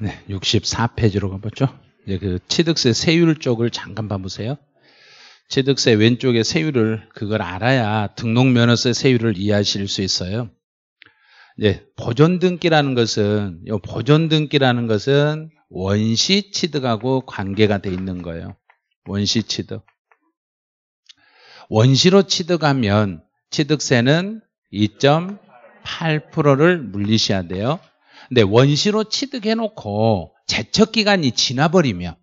네, 64페이지로 가보죠. 이제 그 취득세 세율 쪽을 잠깐 봐보세요. 취득세 왼쪽에 세율을 그걸 알아야 등록면허세 세율을 이해하실 수 있어요. 네, 보존등기라는 것은 요 보존등기라는 것은 원시 취득하고 관계가 돼 있는 거예요. 원시 취득. 원시로 취득하면 취득세는 2.8%를 물리셔야 돼요. 근데 원시로 취득해놓고 제척기간이 지나버리면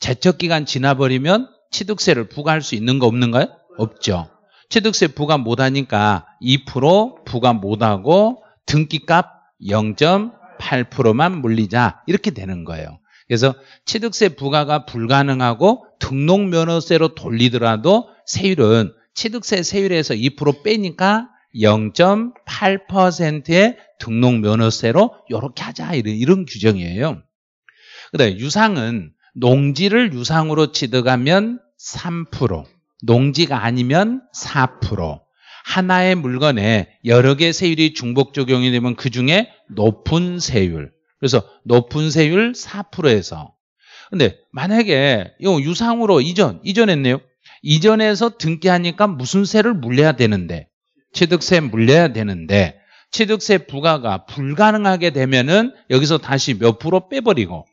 제척기간 지나버리면 취득세를 부과할 수 있는 거 없는가요? 없죠. 취득세 부과 못하니까 2% 부과 못하고 등기값 0.8%만 물리자 이렇게 되는 거예요. 그래서 취득세 부과가 불가능하고 등록면허세로 돌리더라도 세율은 취득세 세율에서 2% 빼니까 0.8%의 등록 면허세로 이렇게 하자 이런, 이런 규정이에요. 그다음 유상은 농지를 유상으로 취득하면 3%, 농지가 아니면 4%. 하나의 물건에 여러 개 세율이 중복 적용이 되면 그 중에 높은 세율. 그래서 높은 세율 4%에서. 근데 만약에 이 유상으로 이전, 이전했네요. 이전에서 등기하니까 무슨 세를 물려야 되는데 취득세 물려야 되는데 취득세 부과가 불가능하게 되면은 여기서 다시 몇 프로 빼버리고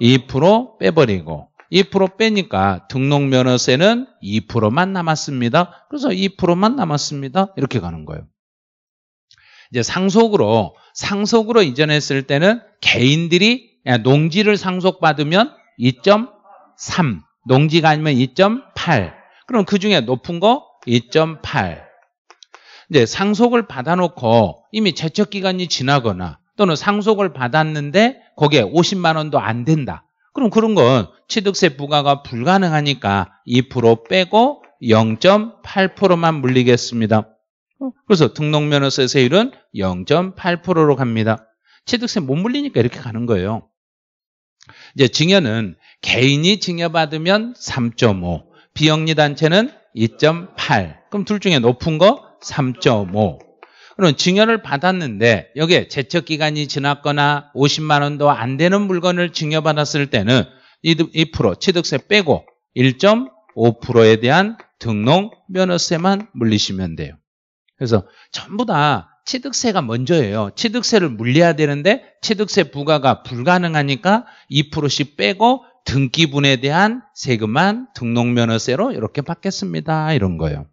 2% 빼버리고 2% 빼니까 등록면허세는 2%만 남았습니다. 그래서 2%만 남았습니다. 이렇게 가는 거예요. 이제 상속으로 상속으로 이전했을 때는 개인들이 농지를 상속받으면 2.3, 농지가 아니면 2.8. 그럼 그 중에 높은 거 2.8, 이제 상속을 받아놓고 이미 제척 기간이 지나거나 또는 상속을 받았는데 거기에 50만 원도 안 된다. 그럼 그런 건 취득세 부과가 불가능하니까 2% 빼고 0.8%만 물리겠습니다. 그래서 등록면허세 세율은 0.8%로 갑니다. 취득세 못 물리니까 이렇게 가는 거예요. 이제 증여는 개인이 증여받으면 3.5, 비영리 단체는 2.8. 그럼 둘 중에 높은 거 3.5그럼 증여를 받았는데 여기에 제척 기간이 지났거나 50만 원도 안 되는 물건을 증여받았을 때는 2% 취득세 빼고 1.5%에 대한 등록 면허세만 물리시면 돼요. 그래서 전부 다 취득세가 먼저예요. 취득세를 물려야 되는데 취득세 부과가 불가능하니까 2%씩 빼고 등기분에 대한 세금만 등록면허세로 이렇게 받겠습니다. 이런 거예요.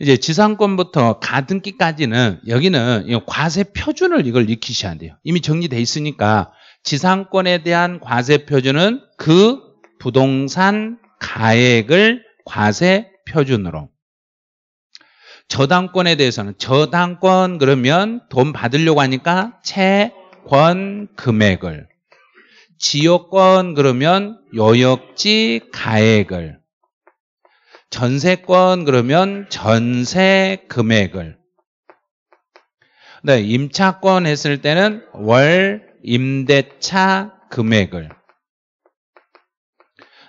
이제 지상권부터 가등기까지는 여기는 과세 표준을 이걸 익히셔야 돼요. 이미 정리돼 있으니까 지상권에 대한 과세 표준은 그 부동산 가액을 과세 표준으로 저당권에 대해서는 저당권 그러면 돈 받으려고 하니까 채권 금액을 지역권 그러면 요역지 가액을 전세권 그러면 전세 금액을 네, 임차권 했을 때는 월 임대차 금액을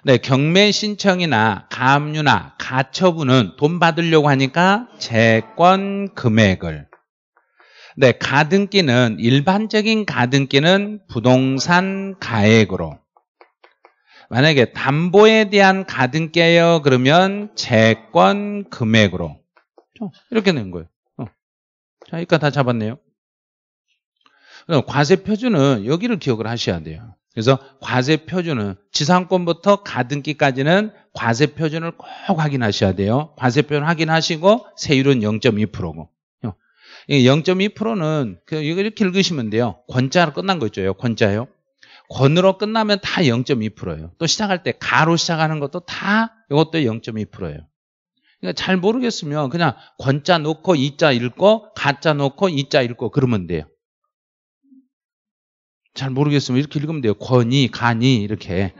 네, 경매 신청이나 가압류나 가처분은 돈 받으려고 하니까 채권 금액을 네, 가등기는 일반적인 가등기는 부동산 가액으로 만약에 담보에 대한 가등깨요 그러면 채권 금액으로 어, 이렇게 낸 거예요. 어. 자, 이까 다 잡았네요. 그럼 과세 표준은 여기를 기억을 하셔야 돼요. 그래서 과세 표준은 지상권부터 가등기까지는 과세 표준을 꼭 확인하셔야 돼요. 과세 표준 확인하시고 세율은 0.2%고. 0.2%는 어. 그 이렇게 읽으시면 돼요. 권자로 끝난 거 있죠. 권자요. 권으로 끝나면 다 0.2%예요. 또 시작할 때 가로 시작하는 것도 다 이것도 0.2%예요. 그러니까 잘 모르겠으면 그냥 권자 놓고 이자 읽고 가자 놓고 이자 읽고 그러면 돼요. 잘 모르겠으면 이렇게 읽으면 돼요. 권이 간이 이렇게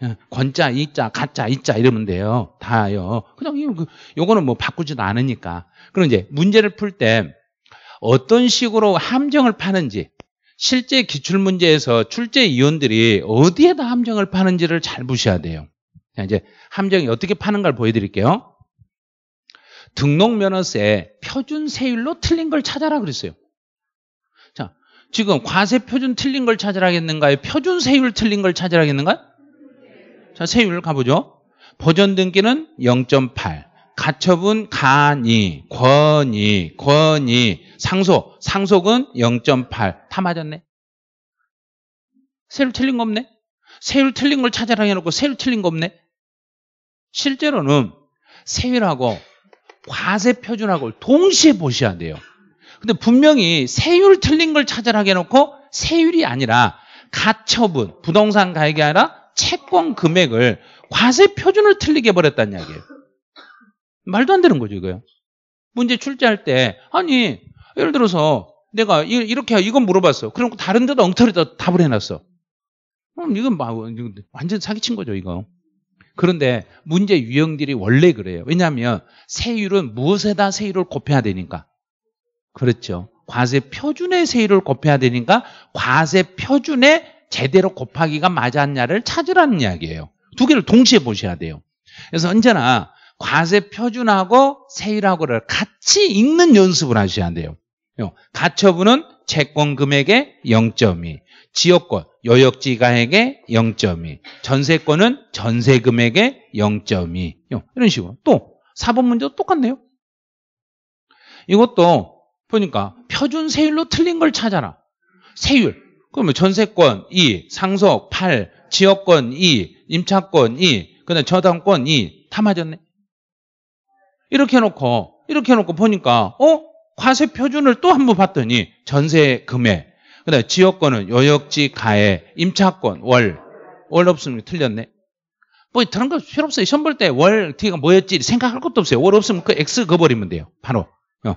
예, 권자 이자 가자 이자 이러면 돼요. 다요. 그냥 그, 요거는 뭐 바꾸지도 않으니까. 그럼 이제 문제를 풀 때 어떤 식으로 함정을 파는지 실제 기출문제에서 출제위원들이 어디에다 함정을 파는지를 잘 보셔야 돼요. 이제 함정이 어떻게 파는 걸 보여드릴게요. 등록면허세 표준 세율로 틀린 걸 찾아라 그랬어요. 자, 지금 과세 표준 틀린 걸 찾으라겠는가요? 표준 세율 틀린 걸 찾으라겠는가요? 자, 세율 가보죠. 보전 등기는 0.8, 가처분 간이, 권이, 권이, 상속. 상속은 0.8. 다 맞았네. 세율 틀린 거 없네. 세율 틀린 걸 찾아라 해놓고 세율 틀린 거 없네. 실제로는 세율하고 과세 표준하고 동시에 보셔야 돼요. 근데 분명히 세율 틀린 걸 찾아라 해놓고 세율이 아니라 가처분, 부동산 가액이 아니라 채권 금액을 과세 표준을 틀리게 버렸다는 이야기예요. 말도 안 되는 거죠, 이거요. 문제 출제할 때, 아니, 예를 들어서 내가 이렇게 이건 물어봤어. 그럼 다른 데도 엉터리다 답을 해놨어. 그럼 이건 막, 완전 사기친 거죠, 이거. 그런데 문제 유형들이 원래 그래요. 왜냐하면 세율은 무엇에다 세율을 곱해야 되니까. 그렇죠. 과세 표준의 세율을 곱해야 되니까 과세 표준에 제대로 곱하기가 맞았냐를 찾으라는 이야기예요. 두 개를 동시에 보셔야 돼요. 그래서 언제나 과세 표준하고 세율하고를 같이 읽는 연습을 하셔야 돼요. 가처분은 채권금액의 0.2, 지역권, 여역지가액의 0.2, 전세권은 전세금액의 0.2 이런 식으로 또 4번 문제도 똑같네요. 이것도 보니까 표준 세율로 틀린 걸 찾아라. 세율. 그러면 전세권 2, 상속 8, 지역권 2, 임차권 2, 그다음 저당권 2 다 맞았네. 이렇게 해놓고 이렇게 해놓고 보니까 어? 과세 표준을 또 한 번 봤더니 전세 금액 그다음 지역권은 요역지 가해 임차권 월 월 없으면 틀렸네 뭐 다른 거 필요 없어요 시험 볼 때월 T가 뭐였지 생각할 것도 없어요 월 없으면 그 X 거버리면 돼요 바로 어.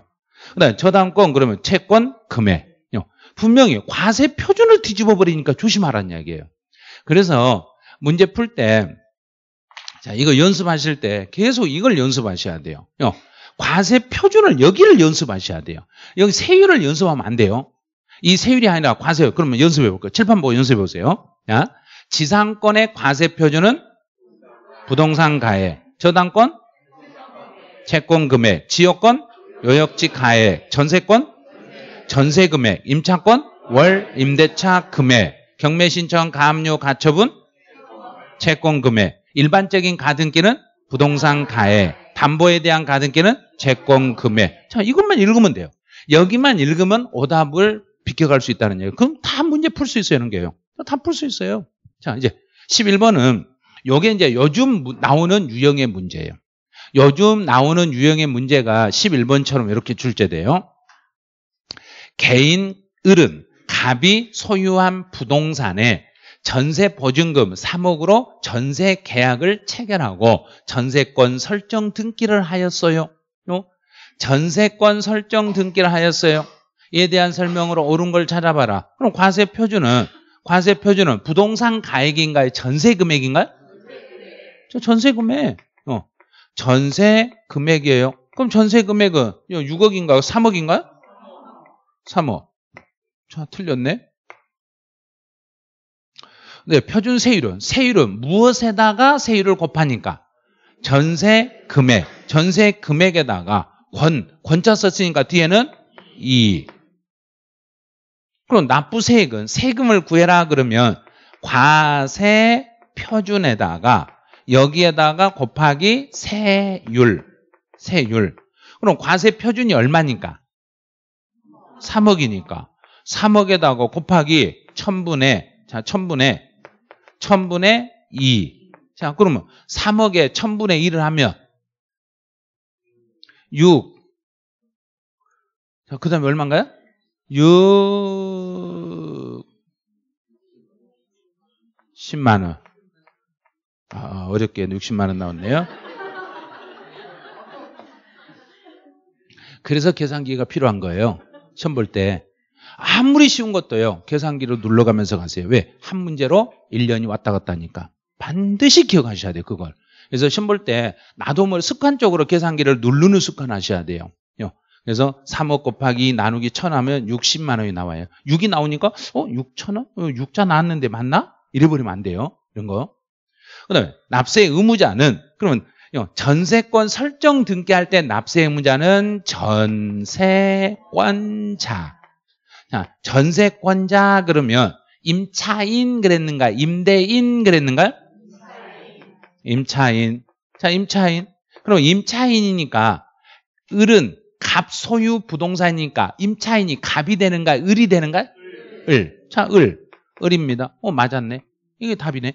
그다음 저당권 그러면 채권 금액 어. 분명히 과세 표준을 뒤집어 버리니까 조심하라는 이야기예요 그래서 문제 풀때 자, 이거 연습하실 때 계속 이걸 연습하셔야 돼요. 과세 표준을 여기를 연습하셔야 돼요. 여기 세율을 연습하면 안 돼요. 이 세율이 아니라 과세요. 그러면 연습해 볼까요? 칠판 보고 연습해 보세요. 자, 지상권의 과세 표준은 부동산 가해 저당권 채권 금액, 지역권 요역지 가해 전세권 전세 금액, 임차권 월 임대차 금액, 경매 신청 가압류 가처분 채권 금액, 일반적인 가등기는 부동산 가해 담보에 대한 가등기는 채권 금액. 자, 이것만 읽으면 돼요. 여기만 읽으면 오답을 비껴갈 수 있다는 얘기예요. 그럼 다 문제 풀 수 있어요, 이런 게요. 다 풀 수 있어요. 자, 이제 11번은 요게 이제 요즘 나오는 유형의 문제예요. 요즘 나오는 유형의 문제가 11번처럼 이렇게 출제돼요. 개인 을은 갑이 소유한 부동산에 전세 보증금 3억으로 전세 계약을 체결하고 전세권 설정 등기를 하였어요. 전세권 설정 등기를 하였어요. 이에 대한 설명으로 옳은 걸 찾아봐라. 그럼 과세 표준은 과세 표준은 부동산 가액인가요? 전세 금액인가요? 저 전세 금액. 어. 전세 금액이에요. 그럼 전세 금액은 6억인가요? 3억인가요? 3억. 자, 틀렸네. 네, 표준 세율은 세율은 무엇에다가 세율을 곱하니까 전세 금액, 전세 금액에다가 권, 권자 썼으니까 뒤에는 이. 그럼 납부세액은 세금을 구해라 그러면 과세 표준에다가 여기에다가 곱하기 세율, 세율. 그럼 과세 표준이 얼마니까? 3억이니까. 3억에다가 곱하기 1000분의, 자, 1000분의 1000분의 2. 자, 그러면 3억에 1000분의 2를 하면 6. 자, 그 다음에 얼마인가요? 6. 10만원. 아, 아 어렵게 60만원 나왔네요. 그래서 계산기가 필요한 거예요. 처음 볼 때. 아무리 쉬운 것도요. 계산기로 눌러가면서 가세요. 왜? 한 문제로 1년이 왔다 갔다 하니까. 반드시 기억하셔야 돼요. 그걸. 그래서 시험 볼 때 나도 뭘 습관적으로 계산기를 누르는 습관 하셔야 돼요. 그래서 3억 곱하기 나누기 1000 하면 60만 원이 나와요. 6이 나오니까 어? 6천 원? 6자 어, 나왔는데 맞나? 이래버리면 안 돼요. 이런 거. 그 다음에 납세 의무자는 그러면 전세권 설정 등기할 때 납세 의무자는 전세권자. 자, 전세권자 그러면 임차인 그랬는가? 임대인 그랬는가요? 임차인. 자, 임차인. 그럼 임차인이니까 을은 갑 소유 부동산이니까 임차인이 갑이 되는가? 을이 되는가? 을. 을. 자, 을. 을입니다. 어, 맞았네. 이게 답이네.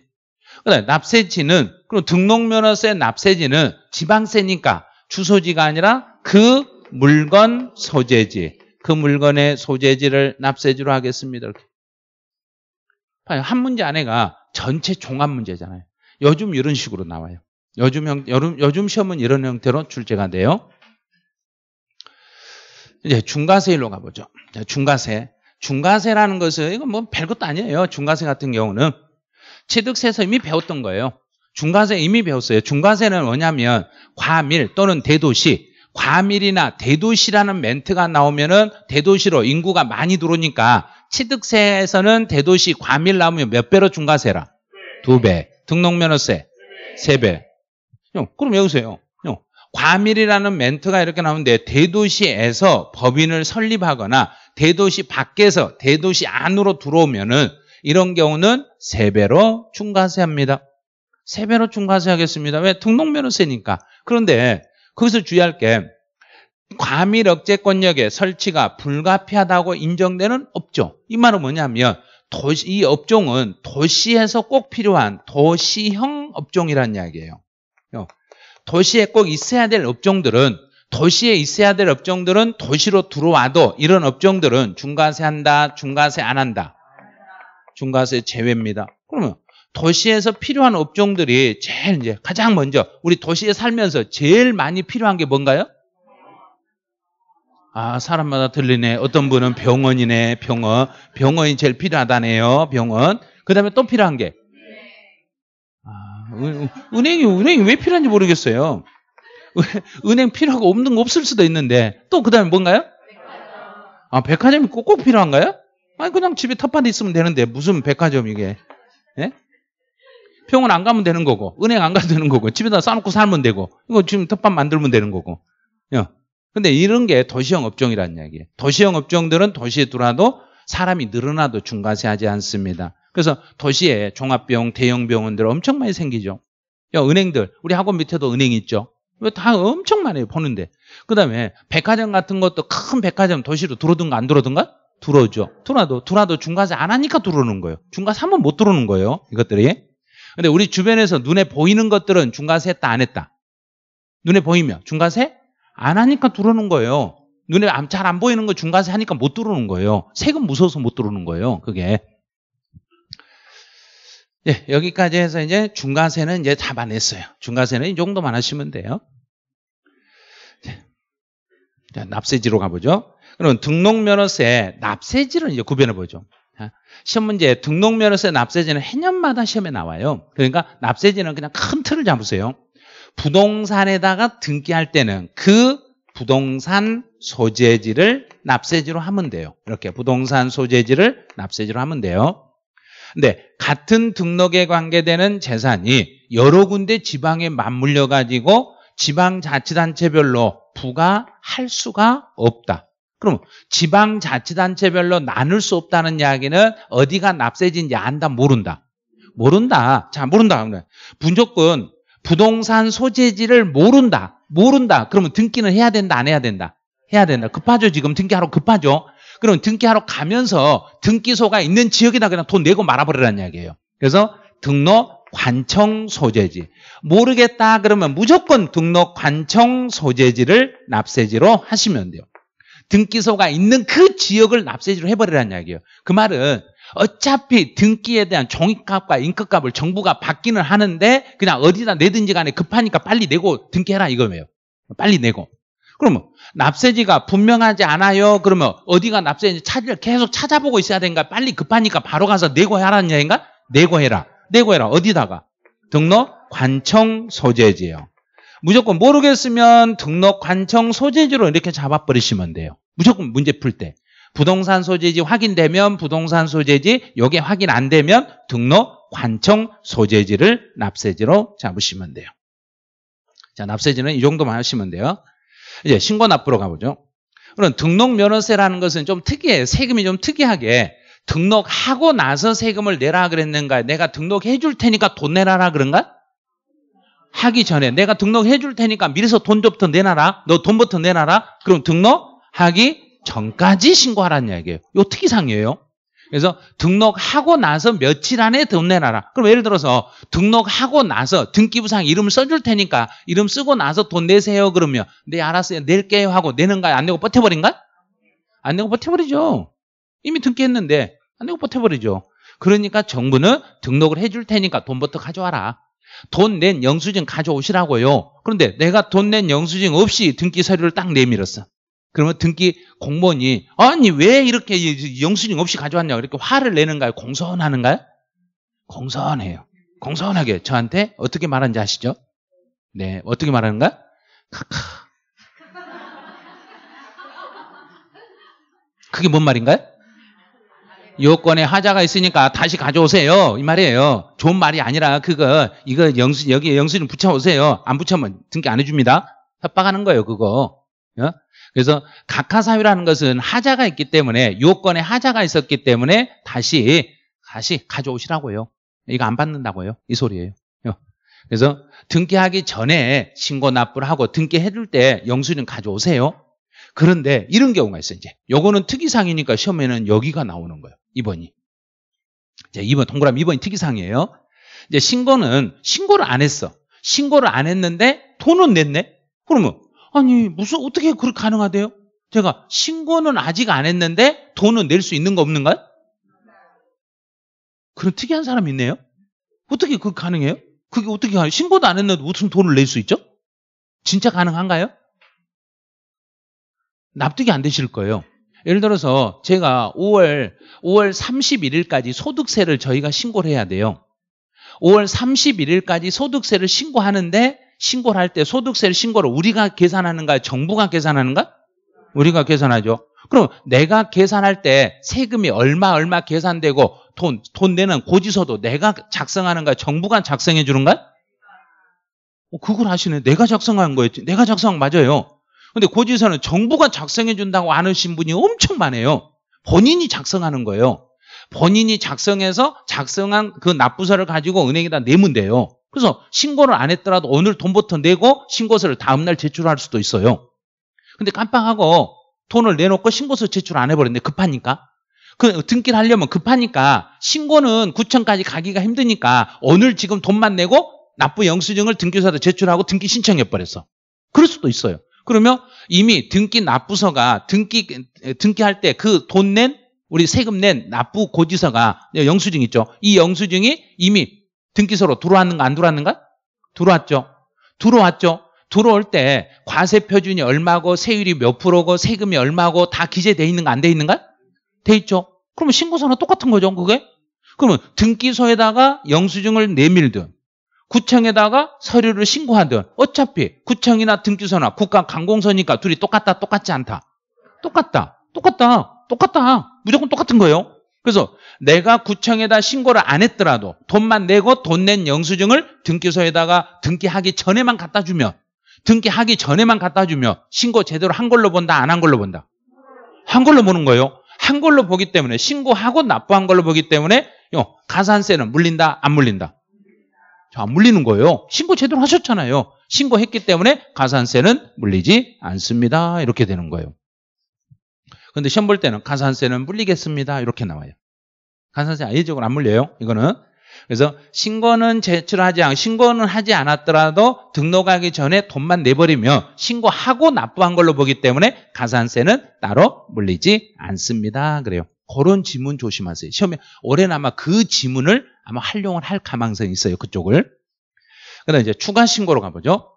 그다음 납세지는 그럼 등록면허세 납세지는 지방세니까 주소지가 아니라 그 물건 소재지. 그 물건의 소재지를 납세지로 하겠습니다. 이렇게. 한 문제 안에가 전체 종합 문제잖아요. 요즘 이런 식으로 나와요. 요즘 형, 요즘, 요즘 시험은 이런 형태로 출제가 돼요. 이제 중과세일로 가보죠. 중과세. 중과세라는 것은 이건 뭐 별것도 아니에요. 중과세 같은 경우는 취득세에서 이미 배웠던 거예요. 중과세 이미 배웠어요. 중과세는 뭐냐면 과밀 또는 대도시 과밀이나 대도시라는 멘트가 나오면은 대도시로 인구가 많이 들어오니까 취득세에서는 대도시 과밀 나오면 몇 배로 중과세라? 두 배. 등록면허세? 세 배. 그럼 여기서요. 과밀이라는 멘트가 이렇게 나오는데 대도시에서 법인을 설립하거나 대도시 밖에서 대도시 안으로 들어오면은 이런 경우는 세배로 중과세합니다. 세배로 중과세하겠습니다. 왜? 등록면허세니까. 그런데 그것을 주의할 게 과밀 억제 권력의 설치가 불가피하다고 인정되는 업종. 이 말은 뭐냐면 도시, 이 업종은 도시에서 꼭 필요한 도시형 업종이라는 이야기예요. 도시에 꼭 있어야 될 업종들은 도시에 있어야 될 업종들은 도시로 들어와도 이런 업종들은 중과세 한다, 중과세 안 한다. 중과세 제외입니다. 그러면 도시에서 필요한 업종들이 제일 이제 가장 먼저 우리 도시에 살면서 제일 많이 필요한 게 뭔가요? 아, 사람마다 들리네. 어떤 분은 병원이네, 병원. 병원이 제일 필요하다네요, 병원. 그 다음에 또 필요한 게. 아, 은, 행이 은행이 왜 필요한지 모르겠어요. 은행 필요하고 없는 거 없을 수도 있는데. 또 그 다음에 뭔가요? 아, 백화점이 꼭 꼭 필요한가요? 아니, 그냥 집에 텃밭에 있으면 되는데. 무슨 백화점 이게. 예? 병원 안 가면 되는 거고, 은행 안 가도 되는 거고, 집에다 싸놓고 살면 되고, 이거 지금 텃밭 만들면 되는 거고. 예. 근데 이런 게 도시형 업종이라는 이야기예요. 도시형 업종들은 도시에 들어와도 사람이 늘어나도 중과세하지 않습니다. 그래서 도시에 종합병, 대형병원들 엄청 많이 생기죠. 야, 은행들, 우리 학원 밑에도 은행 있죠. 다 엄청 많아요, 보는데. 그 다음에 백화점 같은 것도 큰 백화점 도시로 들어오든가 안 들어오든가? 들어오죠. 들어와도, 들어와도 중과세 안 하니까 들어오는 거예요. 중과세 하면 못 들어오는 거예요, 이것들이. 근데 우리 주변에서 눈에 보이는 것들은 중간세 했다 안 했다. 눈에 보이면 중간세 안 하니까 들어오는 거예요. 눈에 잘 안 보이는 거 중간세 하니까 못 들어오는 거예요. 세금 무서워서 못 들어오는 거예요. 그게. 예, 여기까지 해서 이제 중간세는 이제 잡아냈어요. 중간세는 이 정도만 하시면 돼요. 자, 납세지로 가보죠. 그럼 등록면허세 납세지를 이제 구별해 보죠. 아, 시험 문제 등록 면허세 납세지는 해년마다 시험에 나와요. 그러니까 납세지는 그냥 큰 틀을 잡으세요. 부동산에다가 등기할 때는 그 부동산 소재지를 납세지로 하면 돼요. 이렇게 부동산 소재지를 납세지로 하면 돼요. 근데 같은 등록에 관계되는 재산이 여러 군데 지방에 맞물려 가지고 지방자치단체별로 부과할 수가 없다. 그럼 지방자치단체별로 나눌 수 없다는 이야기는 어디가 납세지인지 안다 모른다. 모른다. 자 모른다. 분조권 부동산 소재지를 모른다. 모른다. 그러면 등기는 해야 된다 안 해야 된다. 해야 된다. 급하죠 지금 등기하러 급하죠. 그럼 등기하러 가면서 등기소가 있는 지역에다 그냥 돈 내고 말아버리라는 이야기예요. 그래서 등록 관청 소재지. 모르겠다 그러면 무조건 등록 관청 소재지를 납세지로 하시면 돼요. 등기소가 있는 그 지역을 납세지로 해버리라는 이야기예요. 그 말은 어차피 등기에 대한 종이값과 잉크값을 정부가 받기는 하는데 그냥 어디다 내든지 간에 급하니까 빨리 내고 등기해라 이거예요. 빨리 내고. 그러면 납세지가 분명하지 않아요. 그러면 어디가 납세인지 찾을 계속 찾아보고 있어야 되는가? 빨리 급하니까 바로 가서 내고 하라는 이야기인가 내고 해라. 내고 해라. 어디다가? 등록 관청 소재지요. 무조건 모르겠으면 등록 관청 소재지로 이렇게 잡아버리시면 돼요. 무조건 문제 풀 때. 부동산 소재지 확인되면 부동산 소재지, 여기 확인 안 되면 등록 관청 소재지를 납세지로 잡으시면 돼요. 자, 납세지는 이 정도만 하시면 돼요. 이제 신고 납부로 가보죠. 그럼 등록 면허세라는 것은 좀 특이해. 요 세금이 좀 특이하게 등록하고 나서 세금을 내라 그랬는가? 내가 등록해 줄 테니까 돈 내라라 그런가? 하기 전에 내가 등록해 줄 테니까 미리서 돈부터 내놔라. 너 돈부터 내놔라. 그럼 등록하기 전까지 신고하라는 이야기예요. 요 특이사항이에요. 그래서 등록하고 나서 며칠 안에 돈 내놔라. 그럼 예를 들어서 등록하고 나서 등기부상 이름 써줄 테니까 이름 쓰고 나서 돈 내세요. 그러면 네 알았어요. 낼게요 하고 내는가요? 안 내고 버텨버린가요? 안 내고 버텨버리죠. 이미 등기했는데 안 내고 버텨버리죠. 그러니까 정부는 등록을 해줄 테니까 돈부터 가져와라. 돈낸 영수증 가져오시라고요. 그런데 내가 돈 낸 영수증 없이 등기 서류를 딱 내밀었어. 그러면 등기 공무원이 아니 왜 이렇게 영수증 없이 가져왔냐 이렇게 화를 내는가요? 공손하는가요? 공손해요. 공손하게 저한테 어떻게 말하는지 아시죠? 네, 어떻게 말하는가? 요 카카. 그게 뭔 말인가요? 요건에 하자가 있으니까 다시 가져오세요. 이 말이에요. 좋은 말이 아니라 그거 이거 영수 여기 영수증 붙여 오세요. 안 붙여면 등기 안 해줍니다. 협박하는 거예요, 그거. 어? 그래서 각하사유라는 것은 하자가 있기 때문에 요건에 하자가 있었기 때문에 다시 다시 가져오시라고요. 이거 안 받는다고요. 이 소리예요. 어? 그래서 등기하기 전에 신고 납부를 하고 등기해둘때 영수증 가져오세요. 그런데 이런 경우가 있어요. 이제 요거는 특이사항이니까 시험에는 여기가 나오는 거예요. 2번이. 이제 2번 동그라미 2번이 특이사항이에요. 이제 신고는 신고를 안 했어. 신고를 안 했는데 돈은 냈네. 그러면 아니 무슨 어떻게 그렇게 가능하대요? 제가 신고는 아직 안 했는데 돈은 낼 수 있는 거 없는가요? 그런 특이한 사람이 있네요. 어떻게 그 가능해요? 그게 어떻게 가요? 신고도 안 했는데 무슨 돈을 낼 수 있죠? 진짜 가능한가요? 납득이 안 되실 거예요. 예를 들어서 제가 5월 5월 31일까지 소득세를 저희가 신고를 해야 돼요. 5월 31일까지 소득세를 신고하는데 신고를 할 때 소득세를 신고를 우리가 계산하는가 정부가 계산하는가? 우리가 계산하죠. 그럼 내가 계산할 때 세금이 얼마 얼마 계산되고 돈, 돈 내는 고지서도 내가 작성하는가 정부가 작성해 주는가? 어, 그걸 하시네. 내가 작성한 거였지. 내가 작성한 맞아요. 근데 고지서는 그 정부가 작성해 준다고 안 하신 분이 엄청 많아요. 본인이 작성하는 거예요. 본인이 작성해서 작성한 그 납부서를 가지고 은행에다 내면 돼요. 그래서 신고를 안 했더라도 오늘 돈부터 내고 신고서를 다음날 제출할 수도 있어요. 근데 깜빡하고 돈을 내놓고 신고서 제출 안 해버렸는데 급하니까. 그 등기하려면 를 급하니까 신고는 구청까지 가기가 힘드니까 오늘 지금 돈만 내고 납부 영수증을 등기사에 제출하고 등기 신청해버렸어. 그럴 수도 있어요. 그러면 이미 등기 납부서가 등기 등기할 때 그 돈 낸 우리 세금 낸 납부 고지서가 영수증 있죠. 이 영수증이 이미 등기서로 들어왔는가 안 들어왔는가? 들어왔죠. 들어왔죠. 들어올 때 과세 표준이 얼마고 세율이 몇 프로고 세금이 얼마고 다기재되어 있는가 안 돼 있는가? 돼 있죠. 그러면 신고서는 똑같은 거죠, 그게? 그러면 등기소에다가 영수증을 내밀든 구청에다가 서류를 신고하든 어차피 구청이나 등기소나 국가 관공서니까 둘이 똑같다 똑같지 않다 똑같다 똑같다 똑같다 무조건 똑같은 거예요 그래서 내가 구청에다 신고를 안 했더라도 돈만 내고 돈 낸 영수증을 등기소에다가 등기하기 전에만 갖다 주면 등기하기 전에만 갖다 주면 신고 제대로 한 걸로 본다 안 한 걸로 본다 한 걸로 보는 거예요 한 걸로 보기 때문에 신고하고 납부한 걸로 보기 때문에 가산세는 물린다 안 물린다 안 물리는 거예요. 신고 제대로 하셨잖아요. 신고했기 때문에 가산세는 물리지 않습니다. 이렇게 되는 거예요. 그런데 시험 볼 때는 가산세는 물리겠습니다. 이렇게 나와요. 가산세 예외적으로 안 물려요. 이거는 그래서 신고는 제출하지 않, 신고는 하지 않았더라도 등록하기 전에 돈만 내버리면 신고하고 납부한 걸로 보기 때문에 가산세는 따로 물리지 않습니다. 그래요. 그런 지문 조심하세요. 시험에 올해는 아마 그 지문을 아마 활용을 할 가능성이 있어요. 그쪽을. 그다음 이제 추가 신고로 가보죠.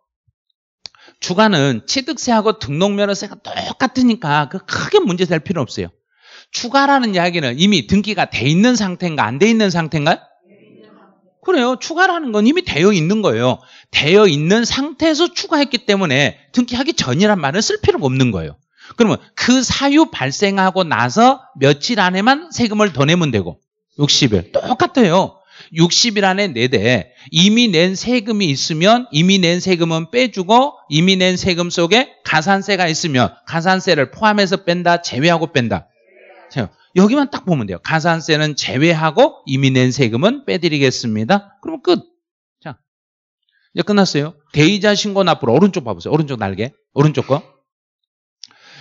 추가는 취득세하고 등록면허세가 똑같으니까 그 크게 문제 될 필요 없어요. 추가라는 이야기는 이미 등기가 돼 있는 상태인가 안 돼 있는 상태인가요? 그래요. 추가라는 건 이미 되어 있는 거예요. 되어 있는 상태에서 추가했기 때문에 등기하기 전이란 말은 쓸 필요가 없는 거예요. 그러면 그 사유 발생하고 나서 며칠 안에만 세금을 더 내면 되고 60일 똑같아요. 60일 안에 내되 이미 낸 세금이 있으면 이미 낸 세금은 빼주고 이미 낸 세금 속에 가산세가 있으면 가산세를 포함해서 뺀다 제외하고 뺀다 여기만 딱 보면 돼요 가산세는 제외하고 이미 낸 세금은 빼드리겠습니다 그러면 끝 자, 이제 끝났어요 대이자 신고 납부로 오른쪽 봐보세요 오른쪽 날개 오른쪽 거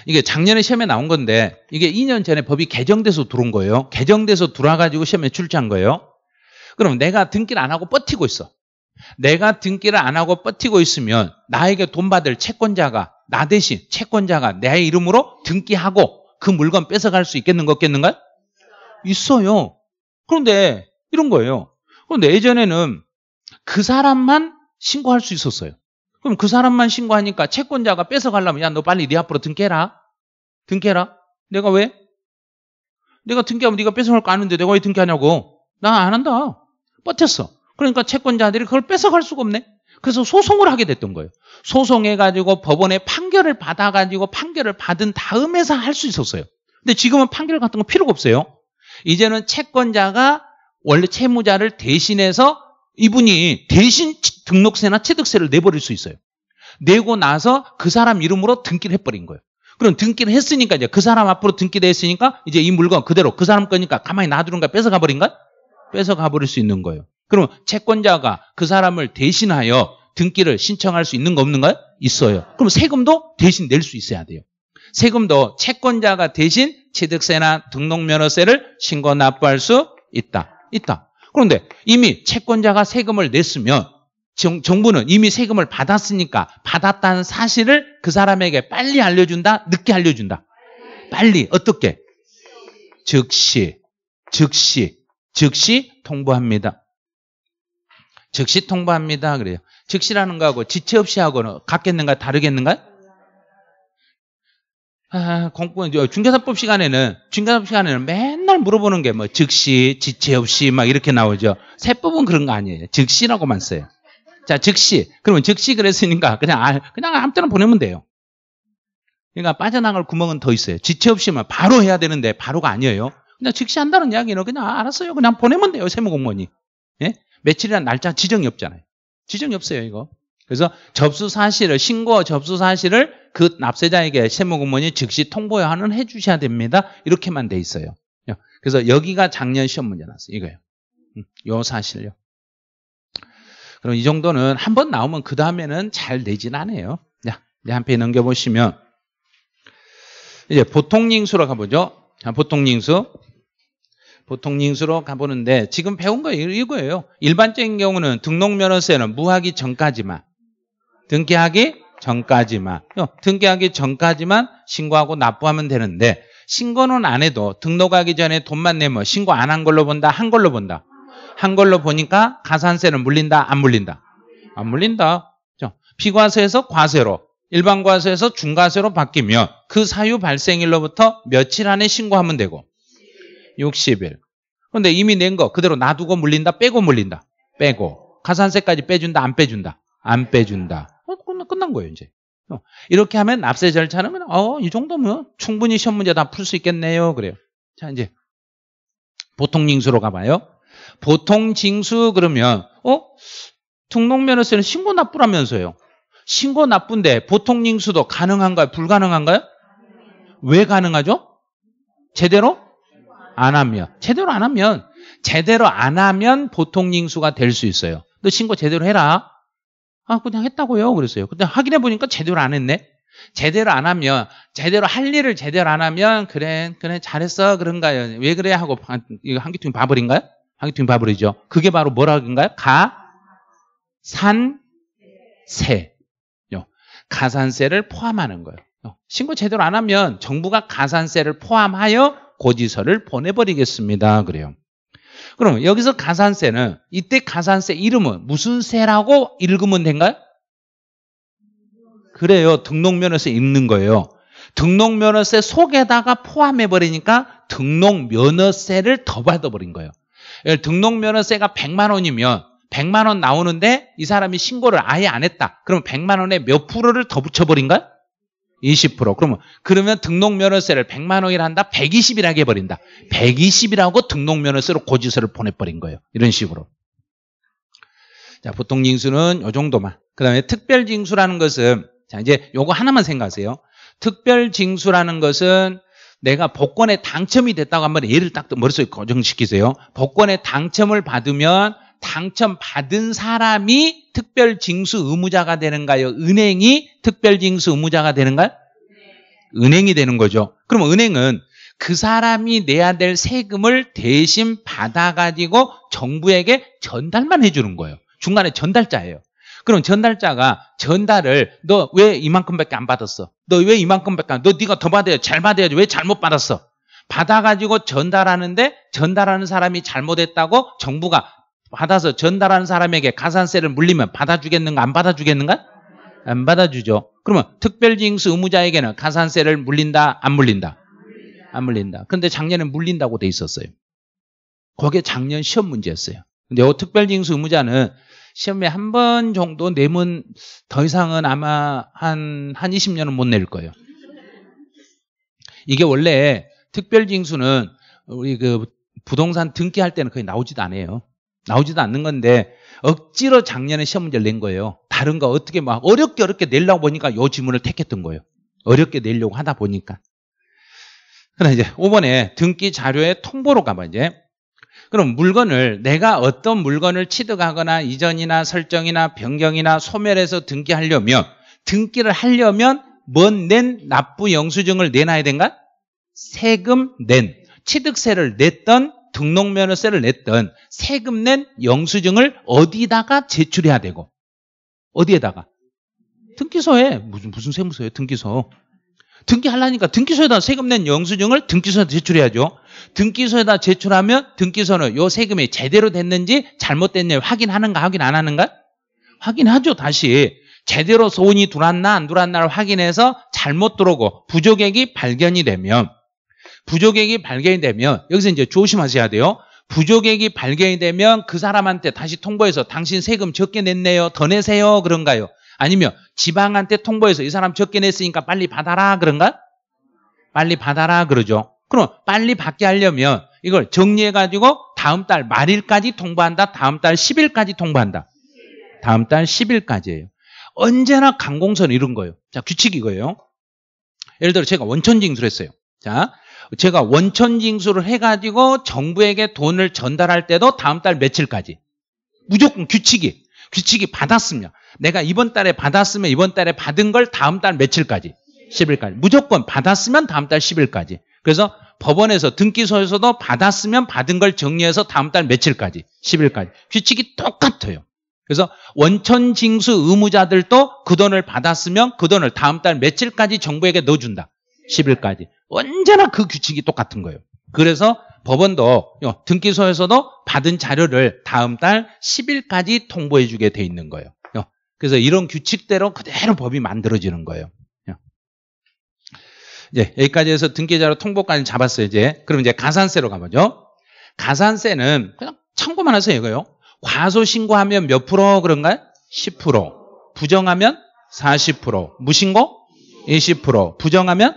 이게 작년에 시험에 나온 건데 이게 2년 전에 법이 개정돼서 들어온 거예요. 개정돼서 들어와가지고 시험에 출제한 거예요. 그럼 내가 등기를 안 하고 버티고 있어. 내가 등기를 안 하고 버티고 있으면 나에게 돈 받을 채권자가 나 대신 채권자가 내 이름으로 등기하고 그 물건 뺏어갈 수 있겠는 거 없겠는가? 있어요. 그런데 이런 거예요. 그런데 예전에는 그 사람만 신고할 수 있었어요. 그럼 그 사람만 신고하니까 채권자가 뺏어가려면 야 너 빨리 네 앞으로 등 깨라. 등 깨라. 내가 왜? 내가 등기하면 네가 뺏어갈 거 아는데 내가 왜 등기하냐고. 나 안 한다. 버텼어. 그러니까 채권자들이 그걸 뺏어갈 수가 없네. 그래서 소송을 하게 됐던 거예요. 소송해가지고 법원의 판결을 받아가지고 판결을 받은 다음에서 할 수 있었어요. 근데 지금은 판결 같은 거 필요가 없어요. 이제는 채권자가 원래 채무자를 대신해서 이분이 대신 등록세나 취득세를 내버릴 수 있어요. 내고 나서 그 사람 이름으로 등기를 해버린 거예요. 그럼 등기를 했으니까 이제 그 사람 앞으로 등기돼 있으니까 이제 이 물건 그대로 그 사람 거니까 가만히 놔두는 거야 뺏어가 버린 거야? 뺏어가 버릴 수 있는 거예요. 그럼 채권자가 그 사람을 대신하여 등기를 신청할 수 있는 거 없는가요? 있어요. 그럼 세금도 대신 낼 수 있어야 돼요. 세금도 채권자가 대신 취득세나 등록면허세를 신고 납부할 수 있다. 있다. 그런데 이미 채권자가 세금을 냈으면 정, 정부는 이미 세금을 받았으니까 받았다는 사실을 그 사람에게 빨리 알려준다? 늦게 알려준다? 빨리. 어떻게? 즉시, 즉시, 즉시 통보합니다. 즉시 통보합니다. 그래요. 즉시라는 거하고 지체 없이 하고는 같겠는가 다르겠는가? 아, 공부 중개사법 시간에는 중개사법 시간에는 맨날 물어보는 게 뭐 즉시, 지체 없이 막 이렇게 나오죠. 세법은 그런 거 아니에요. 즉시라고만 써요. 자, 즉시. 그러면 즉시 그랬으니까 그냥, 아, 그냥 아무 때나 보내면 돼요. 그러니까 빠져나갈 구멍은 더 있어요. 지체 없이만 바로 해야 되는데 바로가 아니에요. 그냥 즉시 한다는 이야기는 그냥 아, 알았어요. 그냥 보내면 돼요. 세무공무원이. 예? 며칠이란 날짜 지정이 없잖아요. 지정이 없어요, 이거. 그래서 접수 사실을, 신고 접수 사실을 그 납세자에게 세무공무원이 즉시 통보하는 해 주셔야 됩니다. 이렇게만 돼 있어요. 그래서 여기가 작년 시험 문제 나왔어요. 이거예요. 음, 요 사실요. 그럼 이 정도는 한 번 나오면 그 다음에는 잘 내진 않아요. 자, 이제 한 페이지 넘겨보시면 이제 보통링수로 가보죠. 보통링수. 보통링수로 가보는데 지금 배운 거 이거예요. 일반적인 경우는 등록면허세는 무하기 전까지만 등기하기 전까지만 등기하기 전까지만 신고하고 납부하면 되는데 신고는 안 해도 등록하기 전에 돈만 내면 신고 안 한 걸로 본다 한 걸로 본다 한 걸로 보니까 가산세는 물린다? 안 물린다? 안 물린다. 피과세에서 과세로, 일반 과세에서 중과세로 바뀌면 그 사유 발생일로부터 며칠 안에 신고하면 되고 60일. 근데 이미 낸 거 그대로 놔두고 물린다? 빼고 물린다? 빼고. 가산세까지 빼준다? 안 빼준다? 안 빼준다. 어, 끝난 거예요, 이제. 어, 이렇게 하면 납세 절차는 어, 이 정도면 충분히 시험 문제 다 풀 수 있겠네요. 그래요. 자, 이제 보통 징수로 가봐요. 보통 징수 그러면 어? 등록면허세는 신고 납부라면서요. 신고 납부인데 보통 징수도 가능한가요? 불가능한가요? 왜 가능하죠? 제대로 안 하면 제대로 안 하면 제대로 안 하면 보통 징수가 될 수 있어요. 너 신고 제대로 해라. 아 그냥 했다고요. 그랬어요. 근데 확인해 보니까 제대로 안 했네. 제대로 안 하면 제대로 할 일을 제대로 안 하면 그래 그래 잘했어 그런가요? 왜 그래 하고 이거 한기퉁이 바버린가요? 하기퉁 바브리죠. 그게 바로 뭐라는가요? 가, 산, 세. 가산세를 포함하는 거예요. 신고 제대로 안 하면 정부가 가산세를 포함하여 고지서를 보내버리겠습니다. 그래요. 그럼 여기서 가산세는 이때 가산세 이름은 무슨 세라고 읽으면 된가요? 그래요. 등록면허세 읽는 거예요. 등록면허세 속에다가 포함해버리니까 등록면허세를 더 받아버린 거예요. 예, 등록면허 세가 100만 원이면 100만 원 나오는데 이 사람이 신고를 아예 안 했다. 그럼 100만 원에 몇 프로를 더붙여버린가 20%. 그러면 그러면 등록면허세를 100만 원이라 한다. 120이라고 해버린다. 120이라고 등록면허세로 고지서를 보내버린 거예요. 이런 식으로. 자, 보통 징수는 요 정도만. 그다음에 특별 징수라는 것은 자, 이제 요거 하나만 생각하세요. 특별 징수라는 것은 내가 복권에 당첨이 됐다고 한 번 예를 딱 머릿속에 고정시키세요. 복권에 당첨을 받으면 당첨 받은 사람이 특별 징수 의무자가 되는가요? 은행이 특별 징수 의무자가 되는가요? 네. 은행이 되는 거죠. 그럼 은행은 그 사람이 내야 될 세금을 대신 받아가지고 정부에게 전달만 해주는 거예요. 중간에 전달자예요. 그럼 전달자가 전달을 너 왜 이만큼밖에 안 받았어? 너 왜 이만큼밖에 안? 너 네가 더 받아야 잘 받아야지 왜 잘못 받았어? 받아가지고 전달하는데 전달하는 사람이 잘못했다고 정부가 받아서 전달하는 사람에게 가산세를 물리면 받아주겠는가 안 받아주겠는가? 안 받아주죠. 그러면 특별징수 의무자에게는 가산세를 물린다 안 물린다? 안 물린다. 그런데 작년에 물린다고 돼 있었어요. 그게 작년 시험 문제였어요. 근데 요 특별징수 의무자는 시험에 한 번 정도 내면 더 이상은 아마 한, 한 20년은 못 낼 거예요. 이게 원래 특별징수는 우리 그 부동산 등기할 때는 거의 나오지도 않아요. 나오지도 않는 건데 억지로 작년에 시험 문제를 낸 거예요. 다른 거 어떻게 막 뭐 어렵게 어렵게 내려고 보니까 요 지문을 택했던 거예요. 어렵게 내려고 하다 보니까. 그러나 이제 5번에 등기 자료의 통보로 가면 이제 그럼 물건을 내가 어떤 물건을 취득하거나 이전이나 설정이나 변경이나 소멸해서 등기하려면 등기를 하려면 뭔 낸 납부 영수증을 내놔야 된가? 세금 낸 취득세를 냈던 등록면허세를 냈던 세금 낸 영수증을 어디다가 제출해야 되고 어디에다가 등기소에 무슨 무슨 세무서에 등기소 등기하려니까 등기소에다 세금 낸 영수증을 등기소에 제출해야죠. 등기소에다 제출하면 등기소는 요 세금이 제대로 됐는지 잘못됐는지 확인하는가 확인 안 하는가? 확인하죠 다시. 제대로 소원이 들어왔나 안 들어왔나를 확인해서 잘못 들어오고 부족액이 발견이 되면 부족액이 발견이 되면 여기서 이제 조심하셔야 돼요. 부족액이 발견이 되면 그 사람한테 다시 통보해서 당신 세금 적게 냈네요. 더 내세요. 그런가요? 아니면 지방한테 통보해서 이 사람 적게 냈으니까 빨리 받아라. 그런가? 빨리 받아라. 그러죠. 그럼 빨리 받게 하려면 이걸 정리해가지고 다음 달 말일까지 통보한다. 다음 달 10일까지 통보한다. 다음 달 10일까지예요. 언제나 강공선 이런 거예요. 자, 규칙 이거예요. 예를 들어 제가 원천 징수를 했어요. 자, 제가 원천 징수를 해가지고 정부에게 돈을 전달할 때도 다음 달 며칠까지. 무조건 규칙이, 규칙이 받았으면 내가 이번 달에 받았으면 이번 달에 받은 걸 다음 달 며칠까지. 10일까지. 무조건 받았으면 다음 달 10일까지. 그래서 법원에서 등기소에서도 받았으면 받은 걸 정리해서 다음 달 며칠까지, 10일까지. 규칙이 똑같아요. 그래서 원천 징수 의무자들도 그 돈을 받았으면 그 돈을 다음 달 며칠까지 정부에게 넣어준다. 10일까지. 언제나 그 규칙이 똑같은 거예요. 그래서 법원도 어, 등기소에서도 받은 자료를 다음 달 10일까지 통보해주게 돼 있는 거예요. 어, 그래서 이런 규칙대로 그대로 법이 만들어지는 거예요. 이제 여기까지 해서 등기자로 통보까지 잡았어요, 이제. 그럼 이제 가산세로 가보죠. 가산세는 그냥 참고만 하세요, 이거요. 과소 신고하면 몇 프로 그런가요? 10%. 부정하면 40%. 무신고? 20%. 부정하면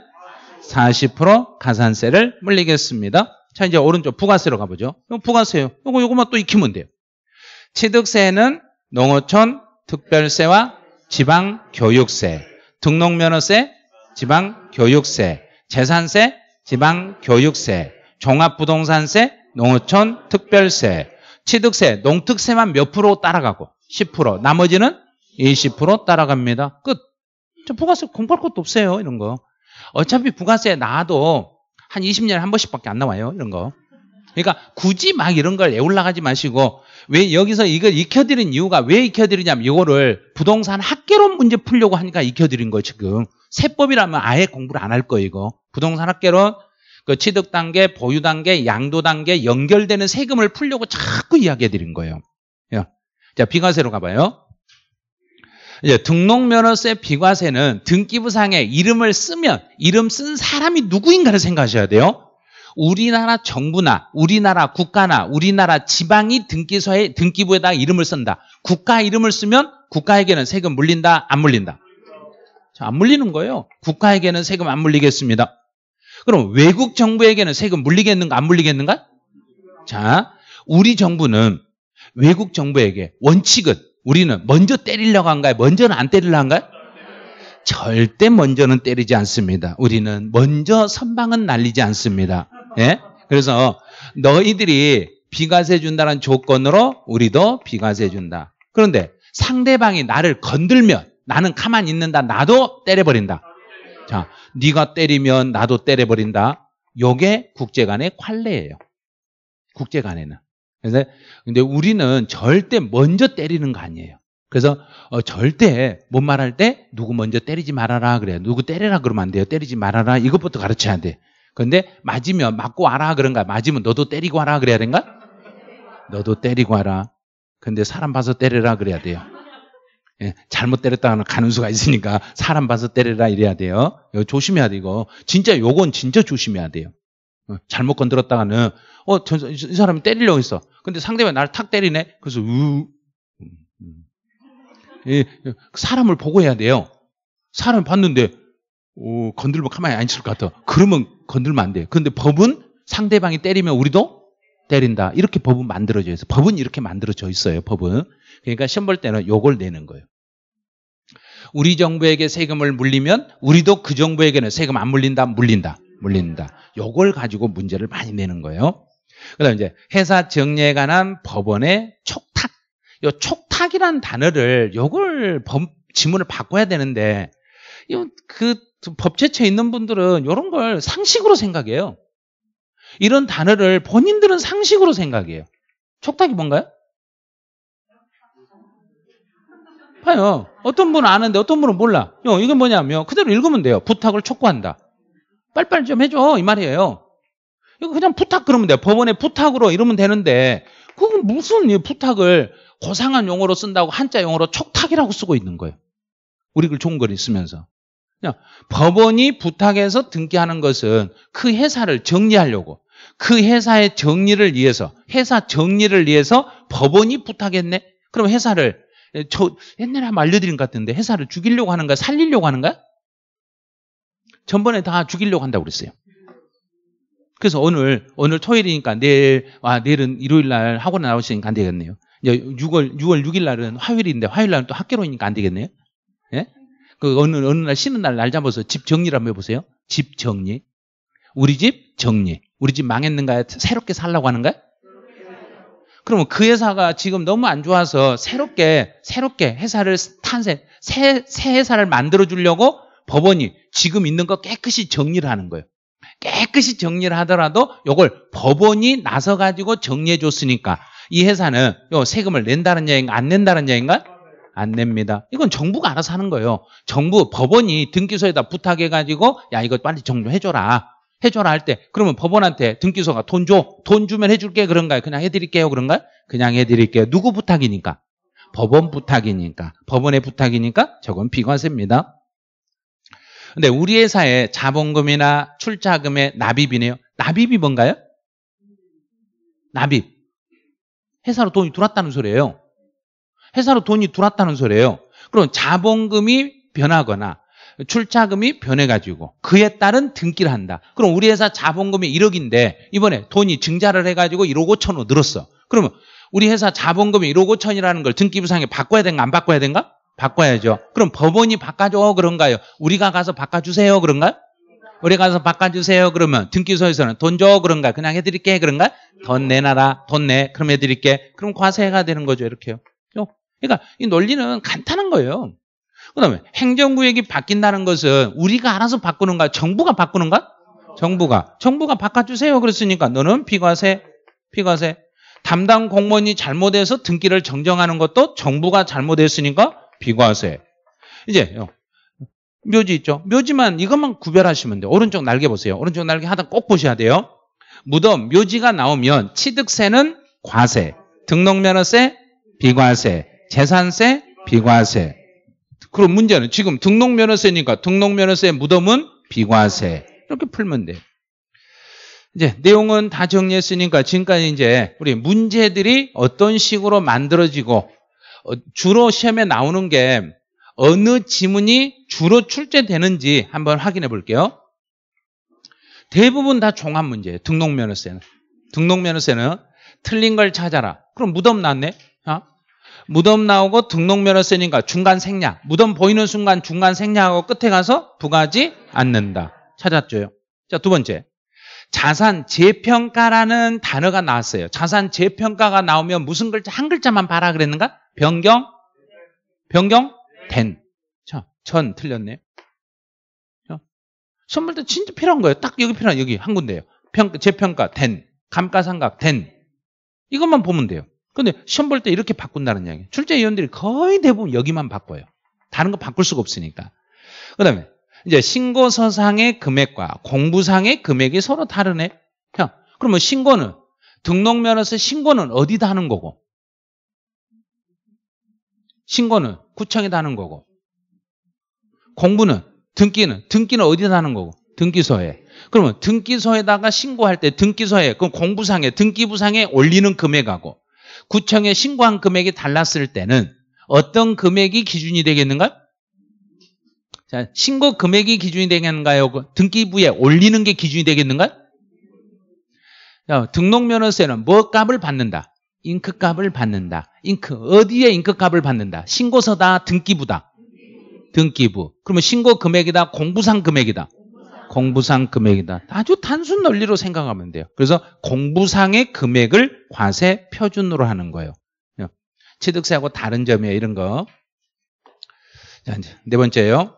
40% 가산세를 물리겠습니다. 자, 이제 오른쪽 부가세로 가보죠. 부가세요. 이거 요거만 또 익히면 돼요. 취득세는 농어촌 특별세와 지방교육세, 등록면허세, 지방 교육세, 재산세, 지방 교육세, 종합부동산세, 농어촌 특별세, 취득세, 농특세만 몇 프로 따라가고 10% 나머지는 20% 따라갑니다. 끝. 저 부가세 공부할 것도 없어요. 이런 거. 어차피 부가세 나와도 한 20년에 한 번씩밖에 안 나와요. 이런 거. 그러니까 굳이 막 이런 걸 애올라가지 마시고 왜 여기서 이걸 익혀드린 이유가 왜 익혀드리냐면 이거를 부동산 학계론 문제 풀려고 하니까 익혀드린 거예요. 지금. 세법이라면 아예 공부를 안 할 거예요, 이거. 부동산 학계론, 그 취득 단계, 보유 단계, 양도 단계 연결되는 세금을 풀려고 자꾸 이야기해 드린 거예요. 예. 자, 비과세로 가봐요. 이제 등록면허세 비과세는 등기부상에 이름을 쓰면 이름 쓴 사람이 누구인가를 생각하셔야 돼요. 우리나라 정부나 우리나라 국가나 우리나라 지방이 등기서에 등기부에다 이름을 쓴다. 국가 이름을 쓰면 국가에게는 세금 물린다 안 물린다. 안 물리는 거예요. 국가에게는 세금 안 물리겠습니다. 그럼 외국 정부에게는 세금 물리겠는가 안 물리겠는가? 자, 우리 정부는 외국 정부에게 원칙은 우리는 먼저 때리려고 한가요? 먼저는 안 때리려고 한가요? 절대 먼저는 때리지 않습니다. 우리는 먼저 선방은 날리지 않습니다. 예? 그래서 너희들이 비과세 준다는 조건으로 우리도 비과세 준다. 그런데 상대방이 나를 건들면 나는 가만 있는다. 나도 때려버린다. 자, 네가 때리면 나도 때려버린다. 요게 국제 간의 관례예요. 국제 간에는. 그래서 근데 우리는 절대 먼저 때리는 거 아니에요. 그래서 어, 절대 못 말할 때 누구 먼저 때리지 말아라 그래 누구 때리라 그러면 안 돼요. 때리지 말아라. 이것부터 가르쳐야 돼. 근데 맞으면 맞고 와라 그런가. 맞으면 너도 때리고 와라 그래야 된가? 너도 때리고 와라. 근데 사람 봐서 때리라 그래야 돼요. 예, 잘못 때렸다 하는 가는수가 있으니까 사람 봐서 때려라 이래야 돼요. 조심해야 돼, 이거. 진짜 요건 진짜 조심해야 돼요. 어, 잘못 건드렸다가는 어, 저, 이 사람이 때리려고 했어. 근데 상대방이 나를 탁 때리네. 그래서 우 음, 음. 예, 사람을 보고 해야 돼요. 사람 봤는데 어, 건들면 가만히 안 있을 것 같아. 그러면 건들면 안 돼요. 근데 법은 상대방이 때리면 우리도 때린다. 이렇게 법은 만들어져 있어요. 법은 이렇게 만들어져 있어요. 법은. 그러니까 시험 볼 때는 요걸 내는 거예요. 우리 정부에게 세금을 물리면 우리도 그 정부에게는 세금 안 물린다, 물린다, 물린다. 요걸 가지고 문제를 많이 내는 거예요. 그다음 이제 회사 정리에 관한 법원의 촉탁. 요 촉탁이란 단어를 요걸 범, 지문을 바꿔야 되는데 이그 법제처에 있는 분들은 이런 걸 상식으로 생각해요. 이런 단어를 본인들은 상식으로 생각해요. 촉탁이 뭔가요? 봐요. 어떤 분은 아는데 어떤 분은 몰라. 요, 이건 뭐냐면 그대로 읽으면 돼요. 부탁을 촉구한다. 빨빨 좀 해줘. 이 말이에요. 이거 그냥 부탁 그러면 돼요. 법원에 부탁으로 이러면 되는데 그건 무슨 부탁을 고상한 용어로 쓴다고 한자 용어로 촉탁이라고 쓰고 있는 거예요. 우리 글 좋은 걸 쓰면서. 그냥 법원이 부탁해서 등기하는 것은 그 회사를 정리하려고 그 회사의 정리를 위해서 회사 정리를 위해서 법원이 부탁했네. 그럼 회사를 예, 저 옛날에 한번 알려드린 것 같은데 회사를 죽이려고 하는가 살리려고 하는가? 전번에 다 죽이려고 한다고 그랬어요. 그래서 오늘 오늘 토요일이니까 내일 아 내일은 일요일 날 학원에 나오시니까 안 되겠네요. 이제 6월 6월 6일 날은 화요일인데 화요일 날은 또 학교로니까 안 되겠네요. 예? 그 어느 어느 날 쉬는 날 날 잡아서 집 정리를 한번 해보세요. 집 정리. 우리 집 정리. 우리 집 망했는가? 새롭게 살라고 하는가? 그러면 그 회사가 지금 너무 안 좋아서 새롭게 새롭게 회사를 탄생 새, 새 회사를 만들어 주려고 법원이 지금 있는 거 깨끗이 정리를 하는 거예요. 깨끗이 정리를 하더라도 이걸 법원이 나서 가지고 정리해 줬으니까 이 회사는 요 세금을 낸다는 얘기인가 안 낸다는 얘기인가? 안 냅니다. 이건 정부가 알아서 하는 거예요. 정부 법원이 등기소에다 부탁해 가지고 야 이거 빨리 정리해 줘라. 해줘라 할때 그러면 법원한테 등기소가 돈 줘. 돈 주면 해줄게 그런가요? 그냥 해드릴게요 그런가요? 그냥 해드릴게요. 누구 부탁이니까? 법원 부탁이니까. 법원의 부탁이니까 저건 비과세입니다. 근데 우리 회사에 자본금이나 출자금의 납입이네요. 납입이 뭔가요? 납입. 회사로 돈이 들어왔다는 소리예요. 회사로 돈이 들어왔다는 소리예요. 그럼 자본금이 변하거나 출자금이 변해가지고 그에 따른 등기를 한다. 그럼 우리 회사 자본금이 1억인데 이번에 돈이 증자를 해가지고 1억 5천으로 늘었어. 그러면 우리 회사 자본금이 1억 5천이라는 걸 등기부상에 바꿔야 된가 안 바꿔야 된가? 바꿔야죠. 그럼 법원이 바꿔줘 그런가요? 우리가 가서 바꿔주세요 그런가요? 우리 가서 바꿔주세요 그러면 등기소에서는 돈 줘 그런가 그냥 해드릴게 그런가 돈 내놔라 돈 내 그럼 해드릴게 그럼 과세가 되는 거죠 이렇게요. 그러니까 이 논리는 간단한 거예요. 그 다음에 행정구역이 바뀐다는 것은 우리가 알아서 바꾸는가? 정부가 바꾸는가? 정부가. 정부가 바꿔주세요. 그랬으니까 너는 비과세, 비과세. 담당 공무원이 잘못해서 등기를 정정하는 것도 정부가 잘못했으니까 비과세. 이제 묘지 있죠. 묘지만 이것만 구별하시면 돼요. 오른쪽 날개 보세요. 오른쪽 날개 하단 꼭 보셔야 돼요. 무덤, 묘지가 나오면 취득세는 과세, 등록면허세, 비과세, 재산세, 비과세, 그럼 문제는 지금 등록면허세니까 등록면허세 무덤은 비과세. 이렇게 풀면 돼. 이제 내용은 다 정리했으니까 지금까지 이제 우리 문제들이 어떤 식으로 만들어지고 어, 주로 시험에 나오는 게 어느 지문이 주로 출제되는지 한번 확인해 볼게요. 대부분 다 종합 문제예요. 등록면허세는. 등록면허세는 틀린 걸 찾아라. 그럼 무덤 났네. 어? 무덤 나오고 등록면허 세니까 중간 생략. 무덤 보이는 순간 중간 생략하고 끝에 가서 부가지 않는다. 찾았죠요. 자, 두 번째. 자산 재평가라는 단어가 나왔어요. 자산 재평가가 나오면 무슨 글자 한 글자만 봐라 그랬는가? 변경 변경 된. 자, 전 틀렸네요. 선물도 진짜 필요한 거예요. 딱 여기 필요한 여기 한 군데예요. 평, 재평가 된 감가상각 된 이것만 보면 돼요. 근데 시험 볼 때 이렇게 바꾼다는 이야기. 출제위원들이 거의 대부분 여기만 바꿔요. 다른 거 바꿀 수가 없으니까. 그 다음에 이제 신고서상의 금액과 공부상의 금액이 서로 다르네. 형, 그러면 신고는 등록면허서 신고는 어디다 하는 거고? 신고는 구청에다 하는 거고. 공부는 등기는 등기는 어디다 하는 거고? 등기소에. 그러면 등기소에다가 신고할 때 등기소에 그럼 공부상에 등기부상에 올리는 금액하고 구청에 신고한 금액이 달랐을 때는 어떤 금액이 기준이 되겠는가요? 자, 신고 금액이 기준이 되겠는가요? 그 등기부에 올리는 게 기준이 되겠는가요? 자, 등록면허세는 뭐 값을 받는다? 잉크 값을 받는다. 잉크 어디에 잉크 값을 받는다? 신고서다, 등기부다. 등기부. 그러면 신고 금액이다, 공부상 금액이다. 공부상 금액이다. 아주 단순 논리로 생각하면 돼요. 그래서 공부상의 금액을 과세 표준으로 하는 거예요. 취득세하고 다른 점이에요. 이런 거. 자, 이제 네 번째요.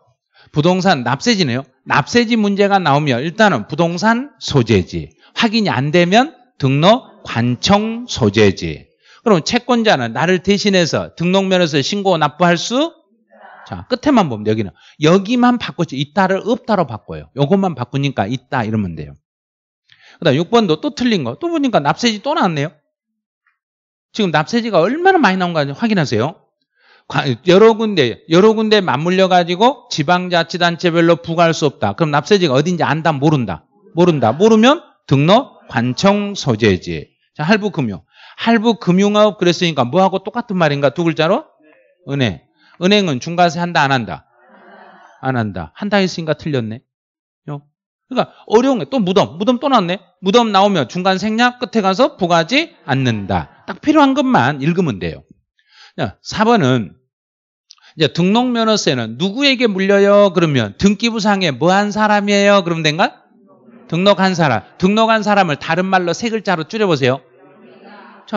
부동산 납세지네요. 납세지 문제가 나오면 일단은 부동산 소재지. 확인이 안 되면 등록 관청 소재지. 그럼 채권자는 나를 대신해서 등록면에서 신고 납부할 수 자, 끝에만 보면 여기는 여기만 바꾸지 있다를 없다로 바꿔요. 요것만 바꾸니까 있다 이러면 돼요. 그다음 6번도 또 틀린 거. 또 보니까 납세지 또 나왔네요. 지금 납세지가 얼마나 많이 나온 건지 확인하세요. 여러 군데 여러 군데 맞물려 가지고 지방자치단체별로 부과할 수 없다. 그럼 납세지가 어딘지 안다 모른다. 모른다. 모르면 등록 관청 소재지. 자, 할부 금융. 할부 금융업 그랬으니까 뭐하고 똑같은 말인가 두 글자로? 은행. 은행은 중간세 한다 안 한다? 안 한다. 한다 했으니까 틀렸네. 그러니까 어려운 게 또 무덤, 무덤 또 나왔네. 무덤 나오면 중간 생략 끝에 가서 부가지 않는다. 딱 필요한 것만 읽으면 돼요. 4번은 이제 등록 면허세는 누구에게 물려요? 그러면 등기부상에 뭐 한 사람이에요? 그럼 된가? 등록한 사람. 등록한 사람을 다른 말로 세 글자로 줄여보세요.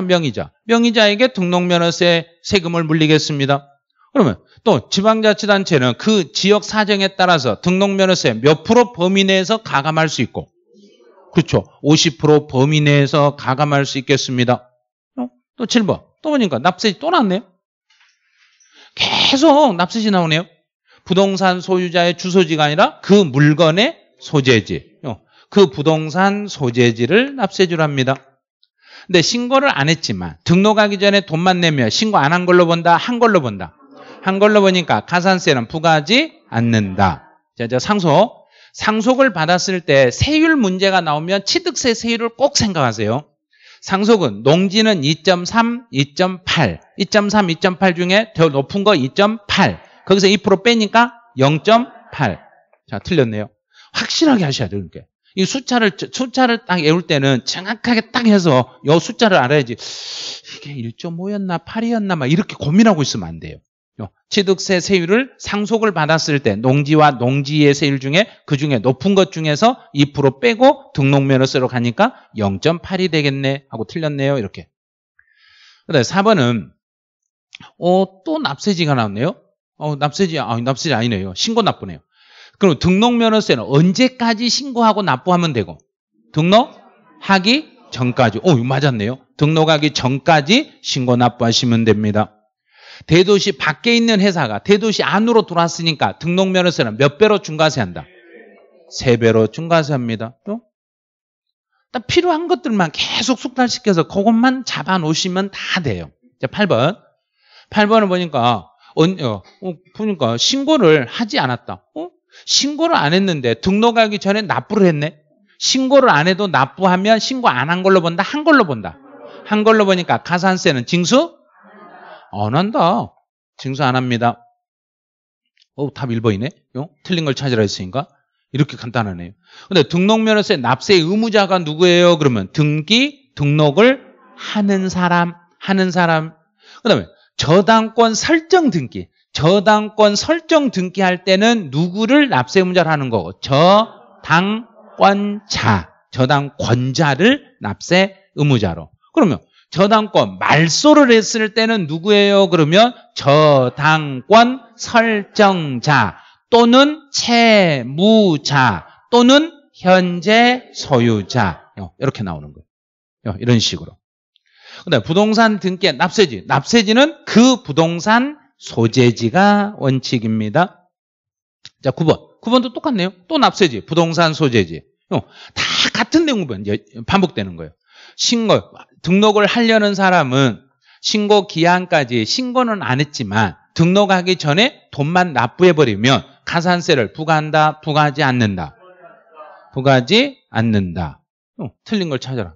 명의자. 명의자에게 등록 면허세 세금을 물리겠습니다. 그러면 또 지방자치단체는 그 지역 사정에 따라서 등록면허세 몇 프로 범위 내에서 가감할 수 있고 그렇죠. 50% 범위 내에서 가감할 수 있겠습니다. 어? 또 7번. 또 보니까 납세지 또 났네요. 계속 납세지 나오네요. 부동산 소유자의 주소지가 아니라 그 물건의 소재지. 어. 그 부동산 소재지를 납세지로 합니다. 근데 신고를 안 했지만 등록하기 전에 돈만 내면 신고 안 한 걸로 본다, 한 걸로 본다. 한걸로 보니까 가산세는 부과하지 않는다. 자, 저 상속. 상속을 받았을 때 세율 문제가 나오면 취득세 세율을 꼭 생각하세요. 상속은 농지는 2.3, 2.8, 2.3, 2.8 중에 더 높은 거 2.8. 거기서 2% 빼니까 0.8. 자, 틀렸네요. 확실하게 하셔야 돼요, 이렇게. 이 숫자를 숫자를 딱 외울 때는 정확하게 딱 해서 요 숫자를 알아야지. 이게 1.5였나 8이었나 막 이렇게 고민하고 있으면 안 돼요. 취득세 세율을 상속을 받았을 때 농지와 농지의 세율 중에 그중에 높은 것 중에서 2% 빼고 등록면허세로 가니까 0.8이 되겠네 하고 틀렸네요. 이렇게. 그다음 4번은 어, 또 납세지가 나왔네요. 어, 납세지 아, 납세지 아니네요. 신고 납부네요. 그럼 등록면허세는 언제까지 신고하고 납부하면 되고 등록하기 전까지. 오, 맞았네요. 등록하기 전까지 신고 납부하시면 됩니다. 대도시 밖에 있는 회사가 대도시 안으로 들어왔으니까 등록면허세는 몇 배로 중과세한다? 세 배로 중과세합니다. 또 필요한 것들만 계속 숙달시켜서 그것만 잡아놓으시면 다 돼요. 자, 8번. 8번을 보니까, 어, 어, 보니까 신고를 하지 않았다. 어? 신고를 안 했는데 등록하기 전에 납부를 했네? 신고를 안 해도 납부하면 신고 안 한 걸로 본다? 한 걸로 본다. 한 걸로 보니까 가산세는 징수? 안 한다. 징수 안 합니다. 어, 답 1번이네. 요? 틀린 걸 찾으라 했으니까. 이렇게 간단하네요. 근데 등록면허세 납세 의무자가 누구예요? 그러면 등기, 등록을 하는 사람, 하는 사람. 그 다음에 저당권 설정 등기. 저당권 설정 등기할 때는 누구를 납세 의무자를 하는 거고 저당권자, 저당권자를 납세 의무자로. 그러면 저당권 말소를 했을 때는 누구예요? 그러면 저당권 설정자 또는 채무자 또는 현재 소유자 이렇게 나오는 거예요. 이런 식으로. 근데 부동산 등기 납세지. 납세지는 그 부동산 소재지가 원칙입니다. 자, 9번. 9번도 똑같네요. 또 납세지, 부동산 소재지. 다 같은 내용으로 반복되는 거예요. 신고 등록을 하려는 사람은 신고 기한까지 신고는 안 했지만 등록하기 전에 돈만 납부해버리면 가산세를 부과한다, 부과하지 않는다. 부과하지 않는다. 어, 틀린 걸 찾아라.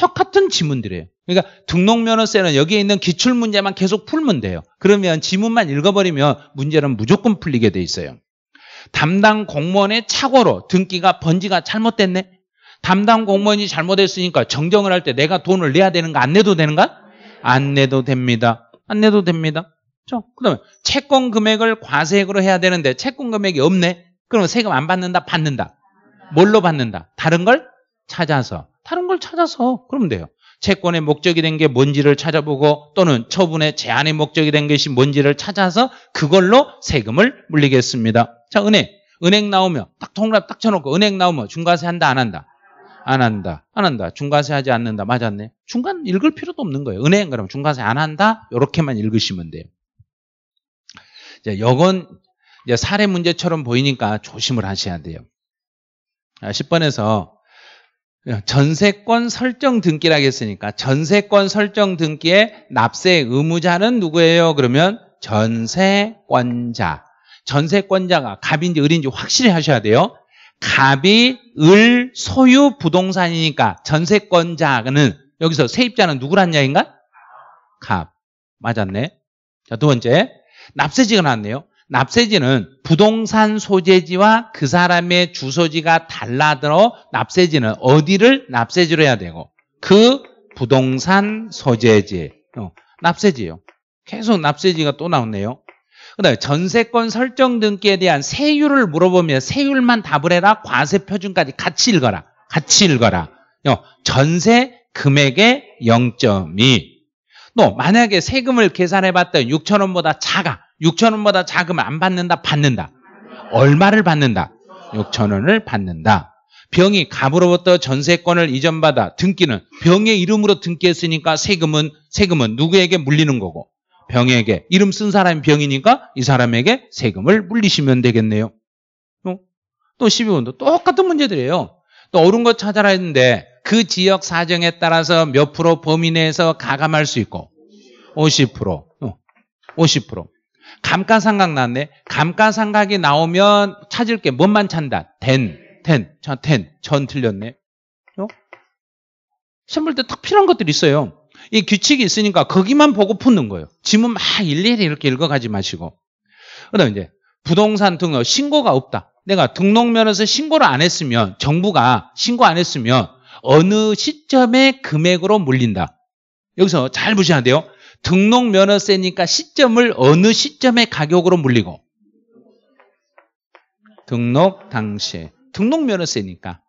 똑같은 지문들이에요. 그러니까 등록면허세는 여기에 있는 기출 문제만 계속 풀면 돼요. 그러면 지문만 읽어버리면 문제는 무조건 풀리게 돼 있어요. 담당 공무원의 착오로 등기가 번지가 잘못됐네. 담당 공무원이 잘못했으니까 정정을 할 때 내가 돈을 내야 되는가 안 내도 되는가? 안 내도 됩니다. 안 내도 됩니다. 그렇죠? 다음에 채권 금액을 과세액으로 해야 되는데 채권 금액이 없네. 그럼 세금 안 받는다. 받는다. 뭘로 받는다? 다른 걸 찾아서. 다른 걸 찾아서 그러면 돼요. 채권의 목적이 된 게 뭔지를 찾아보고 또는 처분의 제한의 목적이 된 것이 뭔지를 찾아서 그걸로 세금을 물리겠습니다. 자, 은행. 은행 나오면 딱 통합 딱 쳐놓고 은행 나오면 중과세 한다 안 한다? 안 한다. 안 한다. 중과세 하지 않는다. 맞았네. 중간 읽을 필요도 없는 거예요. 은행 그럼중과세안 한다. 이렇게만 읽으시면 돼요. 이제 여건 이제 사례 문제처럼 보이니까 조심을 하셔야 돼요. 10번에서 아, 전세권 설정 등기라 했으니까 전세권 설정 등기에 납세 의무자는 누구예요? 그러면 전세권자. 전세권자가 갑인지 을인지 확실히 하셔야 돼요. 갑이 을 소유 부동산이니까 전세권자는 여기서 세입자는 누구란 얘기인가? 갑. 맞았네. 자, 두 번째. 납세지가 나왔네요. 납세지는 부동산 소재지와 그 사람의 주소지가 달라들어 납세지는 어디를 납세지로 해야 되고 그 부동산 소재지. 어, 납세지요. 계속 납세지가 또나왔네요 그다음에 전세권 설정 등기에 대한 세율을 물어보면 세율만 답을 해라. 과세 표준까지 같이 읽어라. 같이 읽어라. 전세 금액의 0.2. 너 만약에 세금을 계산해봤더니 6천 원보다 작아. 6천 원보다 작으면 안 받는다. 받는다. 얼마를 받는다? 6천 원을 받는다. 병이 갑으로부터 전세권을 이전받아 등기는 병의 이름으로 등기했으니까 세금은 세금은 누구에게 물리는 거고 병에게 이름 쓴 사람이 병이니까 이 사람에게 세금을 물리시면 되겠네요. 어? 또 12번도 똑같은 문제들이에요. 또 옳은 것 찾아라 했는데 그 지역 사정에 따라서 몇 프로 범위 내에서 가감할 수 있고 50% 50% 어, 감가상각 났네. 감가상각이 나오면 찾을 게 뭔만 찬다. 된, 텐, 전, 텐, 전 틀렸네. 어? 시험 볼때딱 필요한 것들이 있어요. 이 규칙이 있으니까 거기만 보고 푸는 거예요. 지문 막 일일이 이렇게 읽어가지 마시고. 그다음 에 이제 부동산 등록 신고가 없다. 내가 등록면허서 신고를 안 했으면 정부가 신고 안 했으면 어느 시점에 금액으로 물린다. 여기서 잘 보셔야 돼요. 등록 면허세니까 시점을 어느 시점에 가격으로 물리고 등록 당시에 등록 면허세니까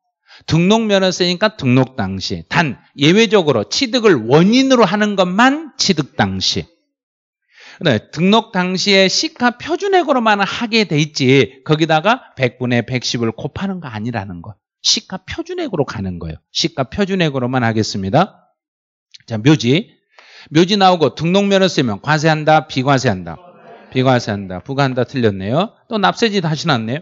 등록 면허세니까 등록 당시. 단 예외적으로 취득을 원인으로 하는 것만 취득 당시. 네, 등록 당시에 시가 표준액으로만 하게 돼 있지 거기다가 100분의 110을 곱하는 거 아니라는 거 시가 표준액으로 가는 거예요 시가 표준액으로만 하겠습니다 자 묘지 묘지 나오고 등록면허 세면 과세한다 비과세한다 비과세한다 부과한다 틀렸네요 또 납세지 다시 났네요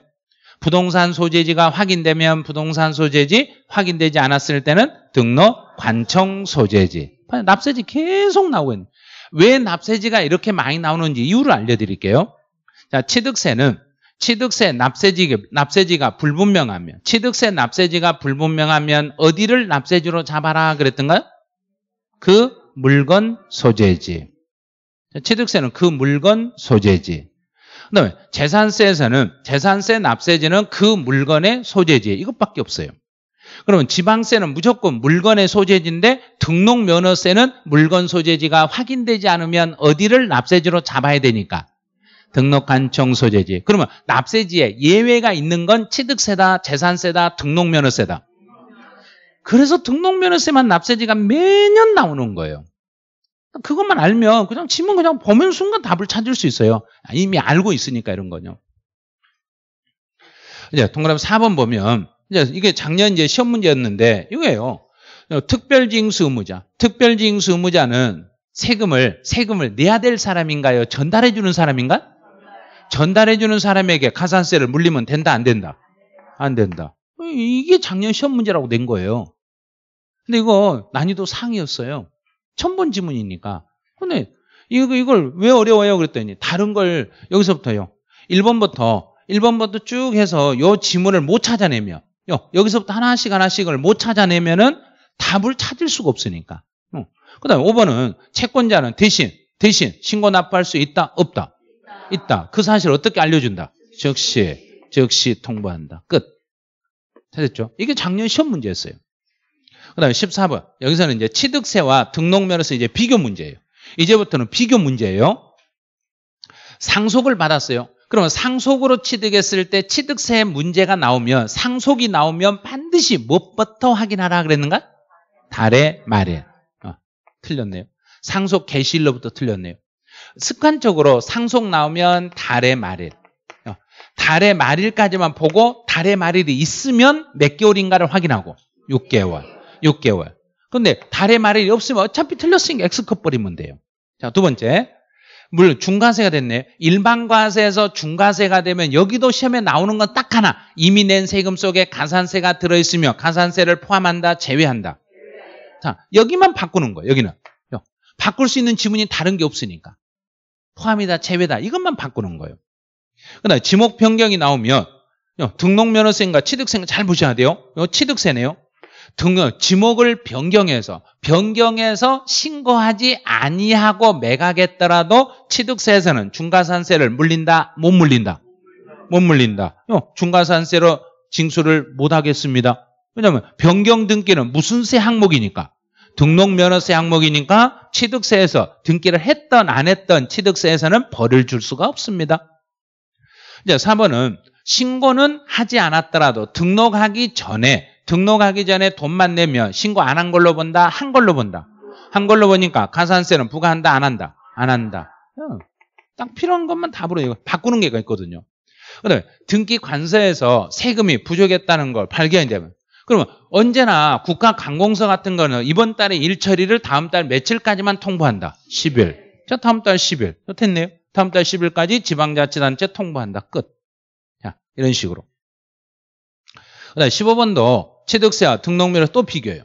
부동산 소재지가 확인되면 부동산 소재지, 확인되지 않았을 때는 등록 관청 소재지. 납세지 계속 나오고 있는. 왜 납세지가 이렇게 많이 나오는지 이유를 알려드릴게요. 자, 취득세는 취득세 납세지, 납세지가 불분명하면 취득세 납세지가 불분명하면 어디를 납세지로 잡아라 그랬던가요? 그 물건 소재지. 취득세는 그 물건 소재지. 그다음에 재산세에서는 재산세 납세지는 그 물건의 소재지 에 이것밖에 없어요. 그러면 지방세는 무조건 물건의 소재지인데 등록 면허세는 물건 소재지가 확인되지 않으면 어디를 납세지로 잡아야 되니까 등록한청 소재지. 그러면 납세지에 예외가 있는 건 취득세다, 재산세다, 등록면허세다. 그래서 등록면허세만 납세지가 매년 나오는 거예요. 그것만 알면 그냥 지문 그냥 보면 순간 답을 찾을 수 있어요. 아, 이미 알고 있으니까 이런 거죠 이제 동그라미 4번 보면 이제 이게 작년 이제 시험 문제였는데 이거예요. 특별징수 의무자. 특별징수 의무자는 세금을 세금을 내야 될 사람인가요? 전달해 주는 사람인가? 전달해 주는 사람에게 가산세를 물리면 된다 안 된다? 안 된다. 이게 작년 시험 문제라고 낸 거예요. 근데 이거 난이도 상이었어요. 천번 지문이니까. 근데 이걸 왜 어려워요? 그랬더니 다른 걸 여기서부터요. 1번부터 1번부터 쭉 해서 요 지문을 못 찾아내면 요, 여기서부터 하나씩 하나씩을 못 찾아내면은 답을 찾을 수가 없으니까. 어. 그다음에 5번은 채권자는 대신 대신 신고 납부할 수 있다 없다 있다. 있다. 그 사실 어떻게 알려준다? 즉시 즉시 통보한다. 끝. 찾았죠? 이게 작년 시험 문제였어요. 그다음에 14번. 여기서는 이제 취득세와 등록면에서 이제 비교 문제예요. 이제부터는 비교 문제예요. 상속을 받았어요. 그러면 상속으로 취득했을 때 취득세 문제가 나오면 상속이 나오면 반드시 무엇부터 확인하라 그랬는가? 달의 말에 어, 틀렸네요. 상속 개시일로부터 틀렸네요. 습관적으로 상속 나오면 달의 말일 어, 달의 말일까지만 보고 달의 말일이 있으면 몇 개월인가를 확인하고 6개월 6개월. 근데 달의 말이 없으면 어차피 틀렸으니까 X컷 버리면 돼요. 자, 두 번째. 물 중과세가 됐네. 일반과세에서 중과세가 되면 여기도 시험에 나오는 건 딱 하나. 이미 낸 세금 속에 가산세가 들어있으며 가산세를 포함한다, 제외한다. 자, 여기만 바꾸는 거예요. 여기는. 바꿀 수 있는 지문이 다른 게 없으니까. 포함이다, 제외다. 이것만 바꾸는 거예요. 그다음 지목 변경이 나오면 등록면허세인가 취득세인가 잘 보셔야 돼요. 취득세네요 등을 지목을 변경해서 변경해서 신고하지 아니하고 매각했더라도 취득세에서는 중과산세를 물린다 못 물린다 못 물린다 어, 중과산세로 징수를 못 하겠습니다 왜냐하면 변경 등기는 무슨 세 항목이니까 등록면허세 항목이니까 취득세에서 등기를 했던 안 했던 취득세에서는 벌을 줄 수가 없습니다 이제 4번은 신고는 하지 않았더라도 등록하기 전에 등록하기 전에 돈만 내면 신고 안 한 걸로 본다? 한 걸로 본다. 한 걸로 보니까 가산세는 부과한다? 안 한다? 안 한다. 어, 딱 필요한 것만 답으로 이거 바꾸는 게 있거든요. 그다음에 등기 관세에서 세금이 부족했다는 걸 발견이 되면 그러면 언제나 국가 관공서 같은 거는 이번 달에 일처리를 다음 달 며칠까지만 통보한다. 10일. 자, 다음 달 10일. 어, 됐네요. 다음 달 10일까지 지방자치단체 통보한다. 끝. 자, 이런 식으로. 그다음 15번도 취득세와 등록면을 또 비교해요.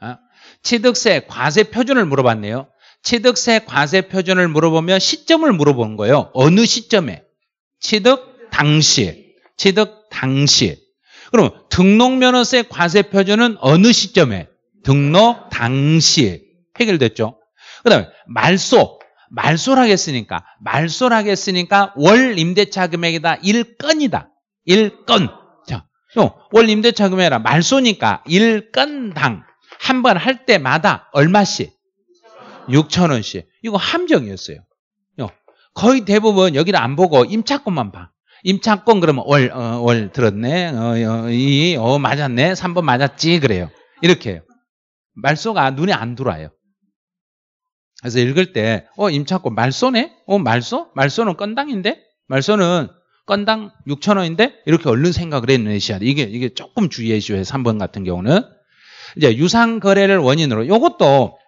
아? 취득세 과세 표준을 물어봤네요. 취득세 과세 표준을 물어보면 시점을 물어본 거예요. 어느 시점에? 취득 당시. 취득 당시. 그럼 등록면허세 과세 표준은 어느 시점에? 등록 당시. 해결됐죠? 그 다음에 말소. 말소를 하겠으니까. 말소를 하겠으니까 월 임대차 금액이다. 1건이다. 1건. 어, 월 임대차금해라. 말소니까 1건당 한 번 할 때마다 얼마씩? 6천원씩. 이거 함정이었어요. 어, 거의 대부분 여기를 안 보고 임차권만 봐. 임차권 그러면 월, 어, 월 들었네. 어, 어 이, 어, 맞았네. 3번 맞았지. 그래요. 이렇게 해요. 말소가 눈에 안 들어와요. 그래서 읽을 때, 어, 임차권 말소네? 어, 말소? 말소는 건당인데? 말소는 건당 6천원인데 이렇게 얼른 생각을 해내셔야 돼. 이게 이게 조금 주의해 주셔야 3번 같은 경우는 이제 유상 거래를 원인으로 이것도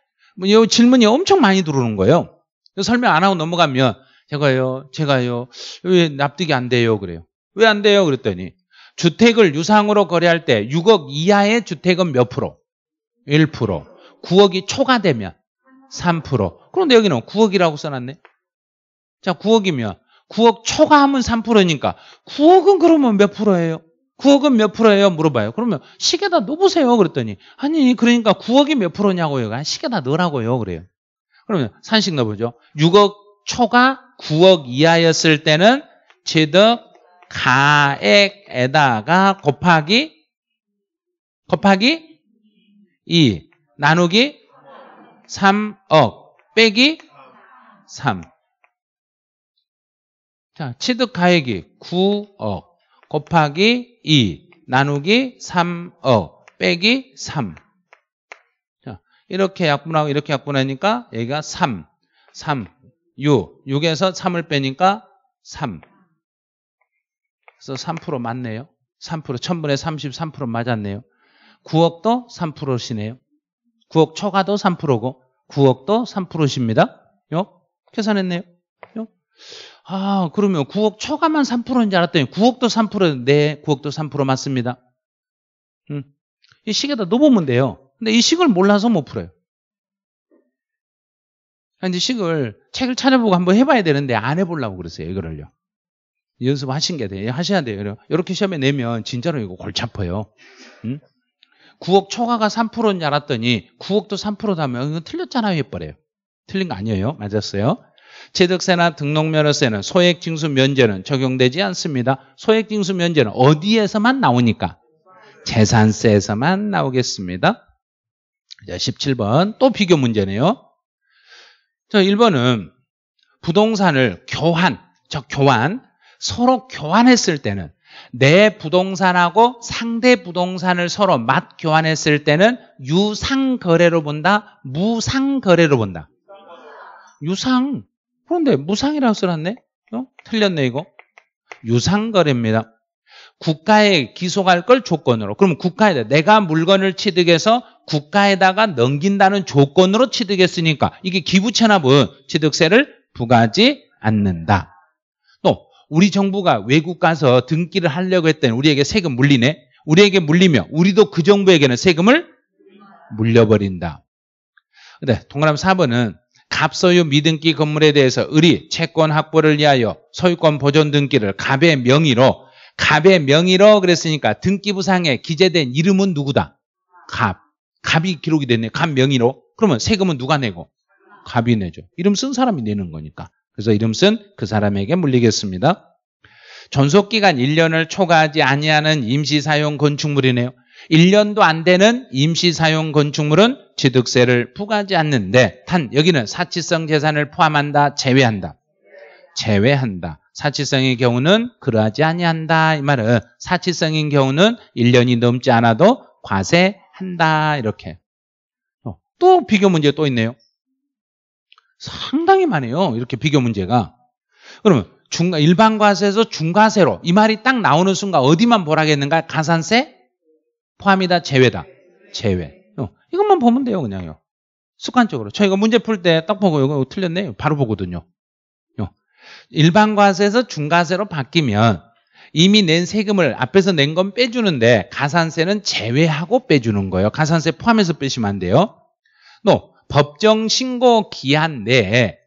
이 뭐 질문이 엄청 많이 들어오는 거예요. 설명 안 하고 넘어가면 제가요, 제가요, 왜 납득이 안 돼요? 그래요. 왜 안 돼요? 그랬더니 주택을 유상으로 거래할 때 6억 이하의 주택은 몇 프로? 1%. 9억이 초과되면 3%. 그런데 여기는 9억이라고 써놨네. 자, 9억이면 9억 초과하면 3%니까 9억은 그러면 몇 프로예요? 9억은 몇 프로예요? 물어봐요. 그러면 시계다 넣어보세요. 그랬더니 아니 그러니까 9억이 몇 프로냐고요. 시계다 넣으라고요. 그래요. 그러면 산식 넣어보죠. 6억 초과 9억 이하였을 때는 제득 가액에다가 곱하기 곱하기 2 나누기 3억 빼기 3 자, 취득 가액이 9억 곱하기 2 나누기 3억 빼기 3. 자, 이렇게 약분하고 이렇게 약분하니까 얘가 3, 3, 6. 6에서 3을 빼니까 3. 그래서 3% 맞네요. 3% 1000분의 33% 맞았네요. 9억도 3%시네요. 9억 초과도 3%고 9억도 3%십니다. 요? 계산했네요. 요? 아, 그러면 9억 초과만 3%인 줄 알았더니 9억도 3%, 네, 9억도 3% 맞습니다. 음, 이 식에다 넣어보면 돼요. 근데 이 식을 몰라서 못 풀어요. 이제 식을, 책을 찾아보고 한번 해봐야 되는데 안 해보려고 그랬어요, 이거를요. 연습하신 게 돼요. 하셔야 돼요. 이렇게 시험에 내면 진짜로 이거 골치 아파요. 음? 9억 초과가 3%인 줄 알았더니 9억도 3%다면 이거 틀렸잖아요, 해버려요. 틀린 거 아니에요. 맞았어요. 취득세나 등록면허세는 소액징수 면제는 적용되지 않습니다. 소액징수 면제는 어디에서만 나오니까? 재산세에서만 나오겠습니다. 17번 또 비교 문제네요. 자, 1번은 부동산을 교환, 즉 교환, 서로 교환했을 때는 내 부동산하고 상대 부동산을 서로 맞 교환했을 때는 유상 거래로 본다, 무상 거래로 본다. 유상. 그런데 무상이라고 써놨네? 어? 틀렸네 이거. 유상거래입니다. 국가에 기소할 걸 조건으로. 그러면 국가에 내가 물건을 취득해서 국가에다가 넘긴다는 조건으로 취득했으니까 이게 기부채납은 취득세를 부과하지 않는다. 또 우리 정부가 외국 가서 등기를 하려고 했더니 우리에게 세금 물리네. 우리에게 물리며 우리도 그 정부에게는 세금을 물려버린다. 근데 동그라미 4번은 갑소유 미등기 건물에 대해서 을이 채권 확보를 위하여 소유권 보존 등기를 갑의 명의로 갑의 명의로 그랬으니까 등기부상에 기재된 이름은 누구다? 갑. 갑이 기록이 됐네. 갑 명의로. 그러면 세금은 누가 내고? 갑이 내죠. 이름 쓴 사람이 내는 거니까. 그래서 이름 쓴 그 사람에게 물리겠습니다. 전속기간 1년을 초과하지 아니하는 임시사용 건축물이네요. 1년도 안 되는 임시 사용 건축물은 취득세를 부과하지 않는데 단 여기는 사치성 재산을 포함한다 제외한다 제외한다 사치성의 경우는 그러하지 아니한다 이 말은 사치성인 경우는 1년이 넘지 않아도 과세한다 이렇게 어, 또 비교 문제 또 있네요 상당히 많아요 이렇게 비교 문제가 그러면 중 일반 과세에서 중과세로 이 말이 딱 나오는 순간 어디만 보라겠는가 가산세 포함이다, 제외다. 제외. 어, 이것만 보면 돼요, 그냥요. 습관적으로. 저희가 문제 풀 때 딱 보고 이거 틀렸네. 바로 보거든요. 어. 일반 과세에서 중과세로 바뀌면 이미 낸 세금을 앞에서 낸 건 빼주는데 가산세는 제외하고 빼주는 거예요. 가산세 포함해서 빼시면 안 돼요. 또 법정 신고 기한 내에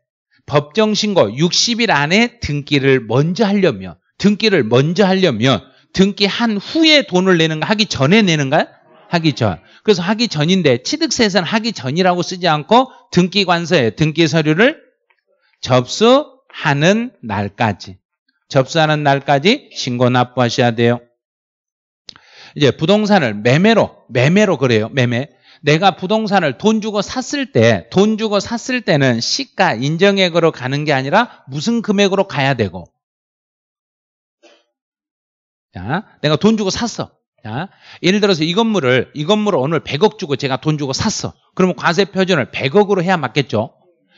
법정 신고 60일 안에 등기를 먼저 하려면 등기를 먼저 하려면 등기한 후에 돈을 내는가 하기 전에 내는가 하기 전. 그래서 하기 전인데 취득세에서는 하기 전이라고 쓰지 않고 등기관서에 등기 서류를 접수하는 날까지 접수하는 날까지 신고 납부하셔야 돼요. 이제 부동산을 매매로 매매로 그래요. 매매. 내가 부동산을 돈 주고 샀을 때, 돈 주고 샀을 때는 시가 인정액으로 가는 게 아니라 무슨 금액으로 가야 되고, 야, 내가 돈 주고 샀어. 야, 예를 들어서 이 건물을 이 건물을 오늘 100억 주고 제가 돈 주고 샀어. 그러면 과세 표준을 100억으로 해야 맞겠죠?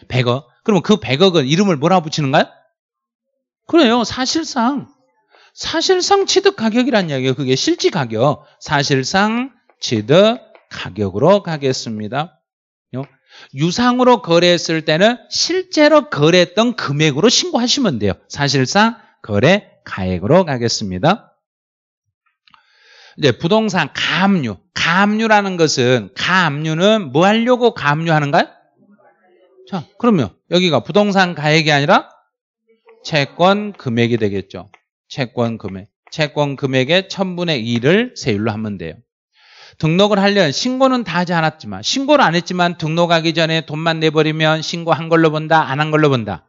100억. 그러면 그 100억은 이름을 뭐라 붙이는가요? 그래요. 사실상 사실상 취득 가격이란 이야기예요. 그게 실지 가격. 사실상 취득 가격으로 가겠습니다. 유상으로 거래했을 때는 실제로 거래했던 금액으로 신고하시면 돼요. 사실상 거래 가액으로 가겠습니다. 이제 부동산 가압류. 가압류라는 것은 가압류는 뭐 하려고 가압류하는가요? 자, 그럼요. 여기가 부동산 가액이 아니라 채권 금액이 되겠죠. 채권 금액. 채권 금액의 1000분의 1을 세율로 하면 돼요. 등록을 하려면 신고는 다 하지 않았지만 신고를 안 했지만 등록하기 전에 돈만 내버리면 신고한 걸로 본다 안 한 걸로 본다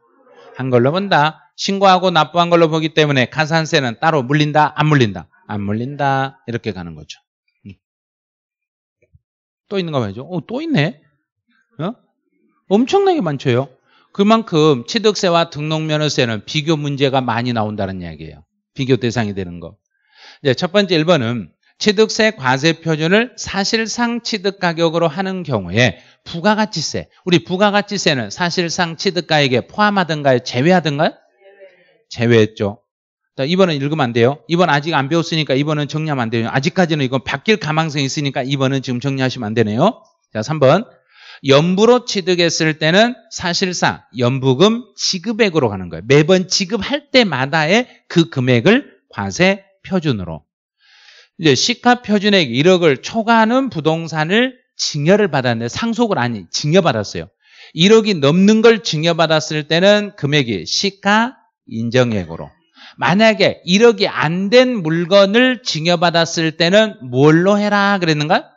한 걸로 본다 신고하고 납부한 걸로 보기 때문에 가산세는 따로 물린다 안 물린다 안 물린다. 이렇게 가는 거죠. 음. 또 있는가 봐야죠. 어, 또 있네. 어? 엄청나게 많죠요. 그만큼 취득세와 등록면허세는 비교 문제가 많이 나온다는 이야기예요. 비교 대상이 되는 거. 이제 첫 번째 1번은 취득세 과세 표준을 사실상 취득 가격으로 하는 경우에 부가가치세, 우리 부가가치세는 사실상 취득가액에 포함하든가요? 제외하든가요? 제외했죠. 이번은 읽으면 안 돼요. 2번 아직 안 배웠으니까 2번은 정리하면 안 돼요. 아직까지는 이건 바뀔 가망성이 있으니까 2번은 지금 정리하시면 안 되네요. 자, 3번. 연부로 취득했을 때는 사실상 연부금 지급액으로 가는 거예요. 매번 지급할 때마다의 그 금액을 과세 표준으로. 이제 시가 표준액 1억을 초과하는 부동산을 증여를 받았는데 상속을 아니 증여받았어요. 1억이 넘는 걸 증여받았을 때는 금액이 시가 인정액으로. 만약에 1억이 안 된 물건을 증여받았을 때는 뭘로 해라 그랬는가?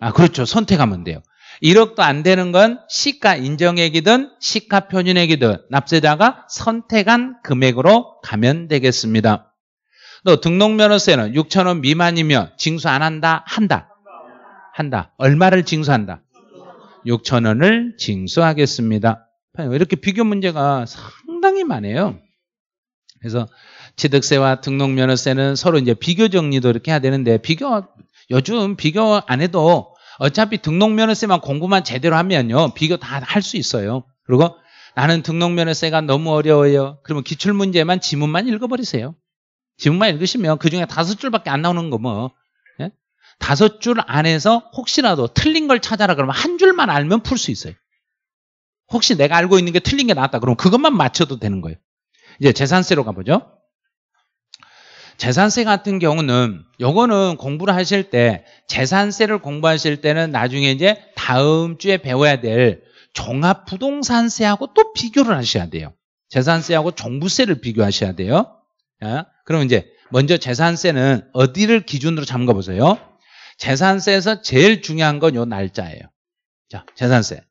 아, 그렇죠. 선택하면 돼요. 1억도 안 되는 건 시가 인정액이든 시가 표준액이든 납세자가 선택한 금액으로 가면 되겠습니다. 또 등록면허세는 6천 원 미만이면 징수 안 한다? 한다. 한다. 얼마를 징수한다? 6천 원을 징수하겠습니다. 이렇게 비교 문제가 상당히 많아요. 그래서 취득세와 등록면허세는 서로 이제 비교 정리도 이렇게 해야 되는데 비교 요즘 비교 안 해도 어차피 등록면허세만 공부만 제대로 하면요 비교 다 할 수 있어요. 그리고 나는 등록면허세가 너무 어려워요. 그러면 기출문제만 지문만 읽어버리세요. 지문만 읽으시면 그중에 다섯 줄밖에 안 나오는 거 뭐. 예? 다섯 줄 안에서 혹시라도 틀린 걸 찾아라 그러면 한 줄만 알면 풀 수 있어요. 혹시 내가 알고 있는 게 틀린 게 나왔다 그러면 그것만 맞춰도 되는 거예요. 이제 재산세로 가보죠. 재산세 같은 경우는 요거는 공부를 하실 때 재산세를 공부하실 때는 나중에 이제 다음 주에 배워야 될 종합 부동산세하고 또 비교를 하셔야 돼요. 재산세하고 종부세를 비교하셔야 돼요. 자, 그럼 이제 먼저 재산세는 어디를 기준으로 잠가 보세요. 재산세에서 제일 중요한 건 요 날짜예요. 자, 재산세.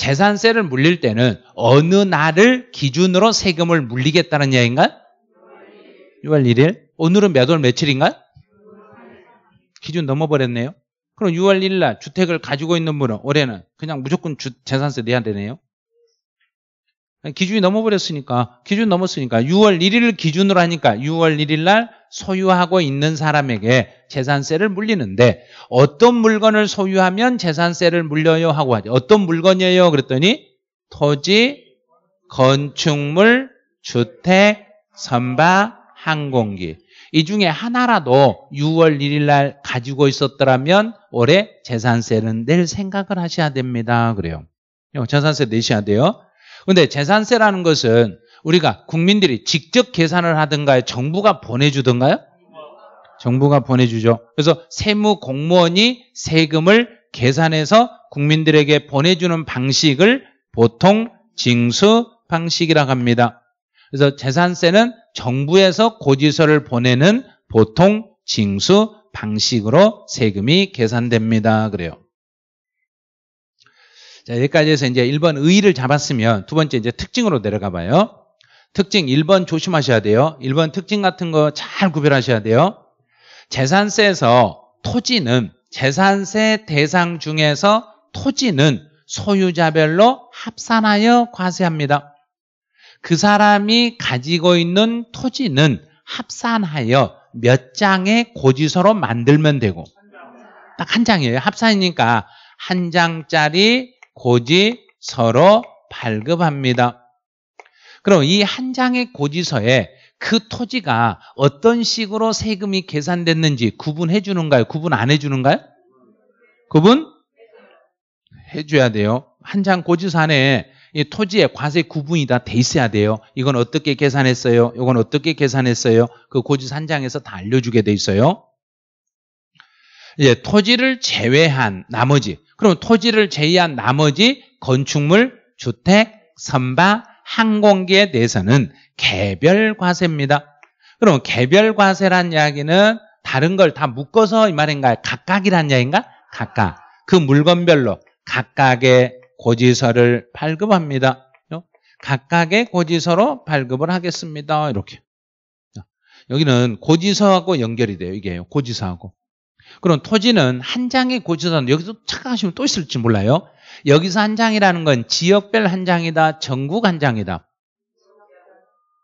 재산세를 물릴 때는 어느 날을 기준으로 세금을 물리겠다는 얘기인가 6월 1일. 오늘은 몇월며칠인가 기준 넘어버렸네요. 그럼 6월 1일 날 주택을 가지고 있는 분은 올해는 그냥 무조건 주, 재산세 내야 되네요. 기준이 넘어버렸으니까 기준 넘었으니까 6월 1일을 기준으로 하니까 6월 1일 날 소유하고 있는 사람에게 재산세를 물리는데 어떤 물건을 소유하면 재산세를 물려요 하고 하죠. 어떤 물건이에요? 그랬더니 토지, 건축물, 주택, 선박, 항공기 이 중에 하나라도 6월 1일 날 가지고 있었더라면 올해 재산세는 낼 생각을 하셔야 됩니다. 그래요. 재산세 내셔야 돼요. 근데 재산세라는 것은 우리가 국민들이 직접 계산을 하든가요? 정부가 보내주든가요? 정부가 보내주죠. 그래서 세무 공무원이 세금을 계산해서 국민들에게 보내주는 방식을 보통 징수 방식이라고 합니다. 그래서 재산세는 정부에서 고지서를 보내는 보통 징수 방식으로 세금이 계산됩니다. 그래요. 자, 여기까지 해서 이제 1번 의의를 잡았으면 두 번째 이제 특징으로 내려가 봐요. 특징 1번 조심하셔야 돼요. 1번 특징 같은 거 잘 구별하셔야 돼요. 재산세에서 토지는 재산세 대상 중에서 토지는 소유자별로 합산하여 과세합니다. 그 사람이 가지고 있는 토지는 합산하여 몇 장의 고지서로 만들면 되고 딱 한 장이에요. 합산이니까 한 장짜리 고지 서로 발급합니다. 그럼 이 한 장의 고지서에 그 토지가 어떤 식으로 세금이 계산됐는지 구분해 주는가요? 구분 안 해 주는가요? 구분? 해 줘야 돼요. 한 장 고지서 안에 이 토지의 과세 구분이 다 돼 있어야 돼요. 이건 어떻게 계산했어요? 이건 어떻게 계산했어요? 그 고지서 한 장에서 다 알려주게 돼 있어요. 이제 예, 토지를 제외한 나머지 그럼 토지를 제외한 나머지 건축물, 주택, 선박, 항공기에 대해서는 개별 과세입니다. 그럼 개별 과세란 이야기는 다른 걸 다 묶어서 이 말인가요? 각각이란 이야기인가? 각각. 그 물건별로 각각의 고지서를 발급합니다. 각각의 고지서로 발급을 하겠습니다. 이렇게. 여기는 고지서하고 연결이 돼요. 이게 고지서하고. 그럼 토지는 한 장의 고지서는 여기서 착각하시면 또 있을지 몰라요. 여기서 한 장이라는 건 지역별 한 장이다, 전국 한 장이다.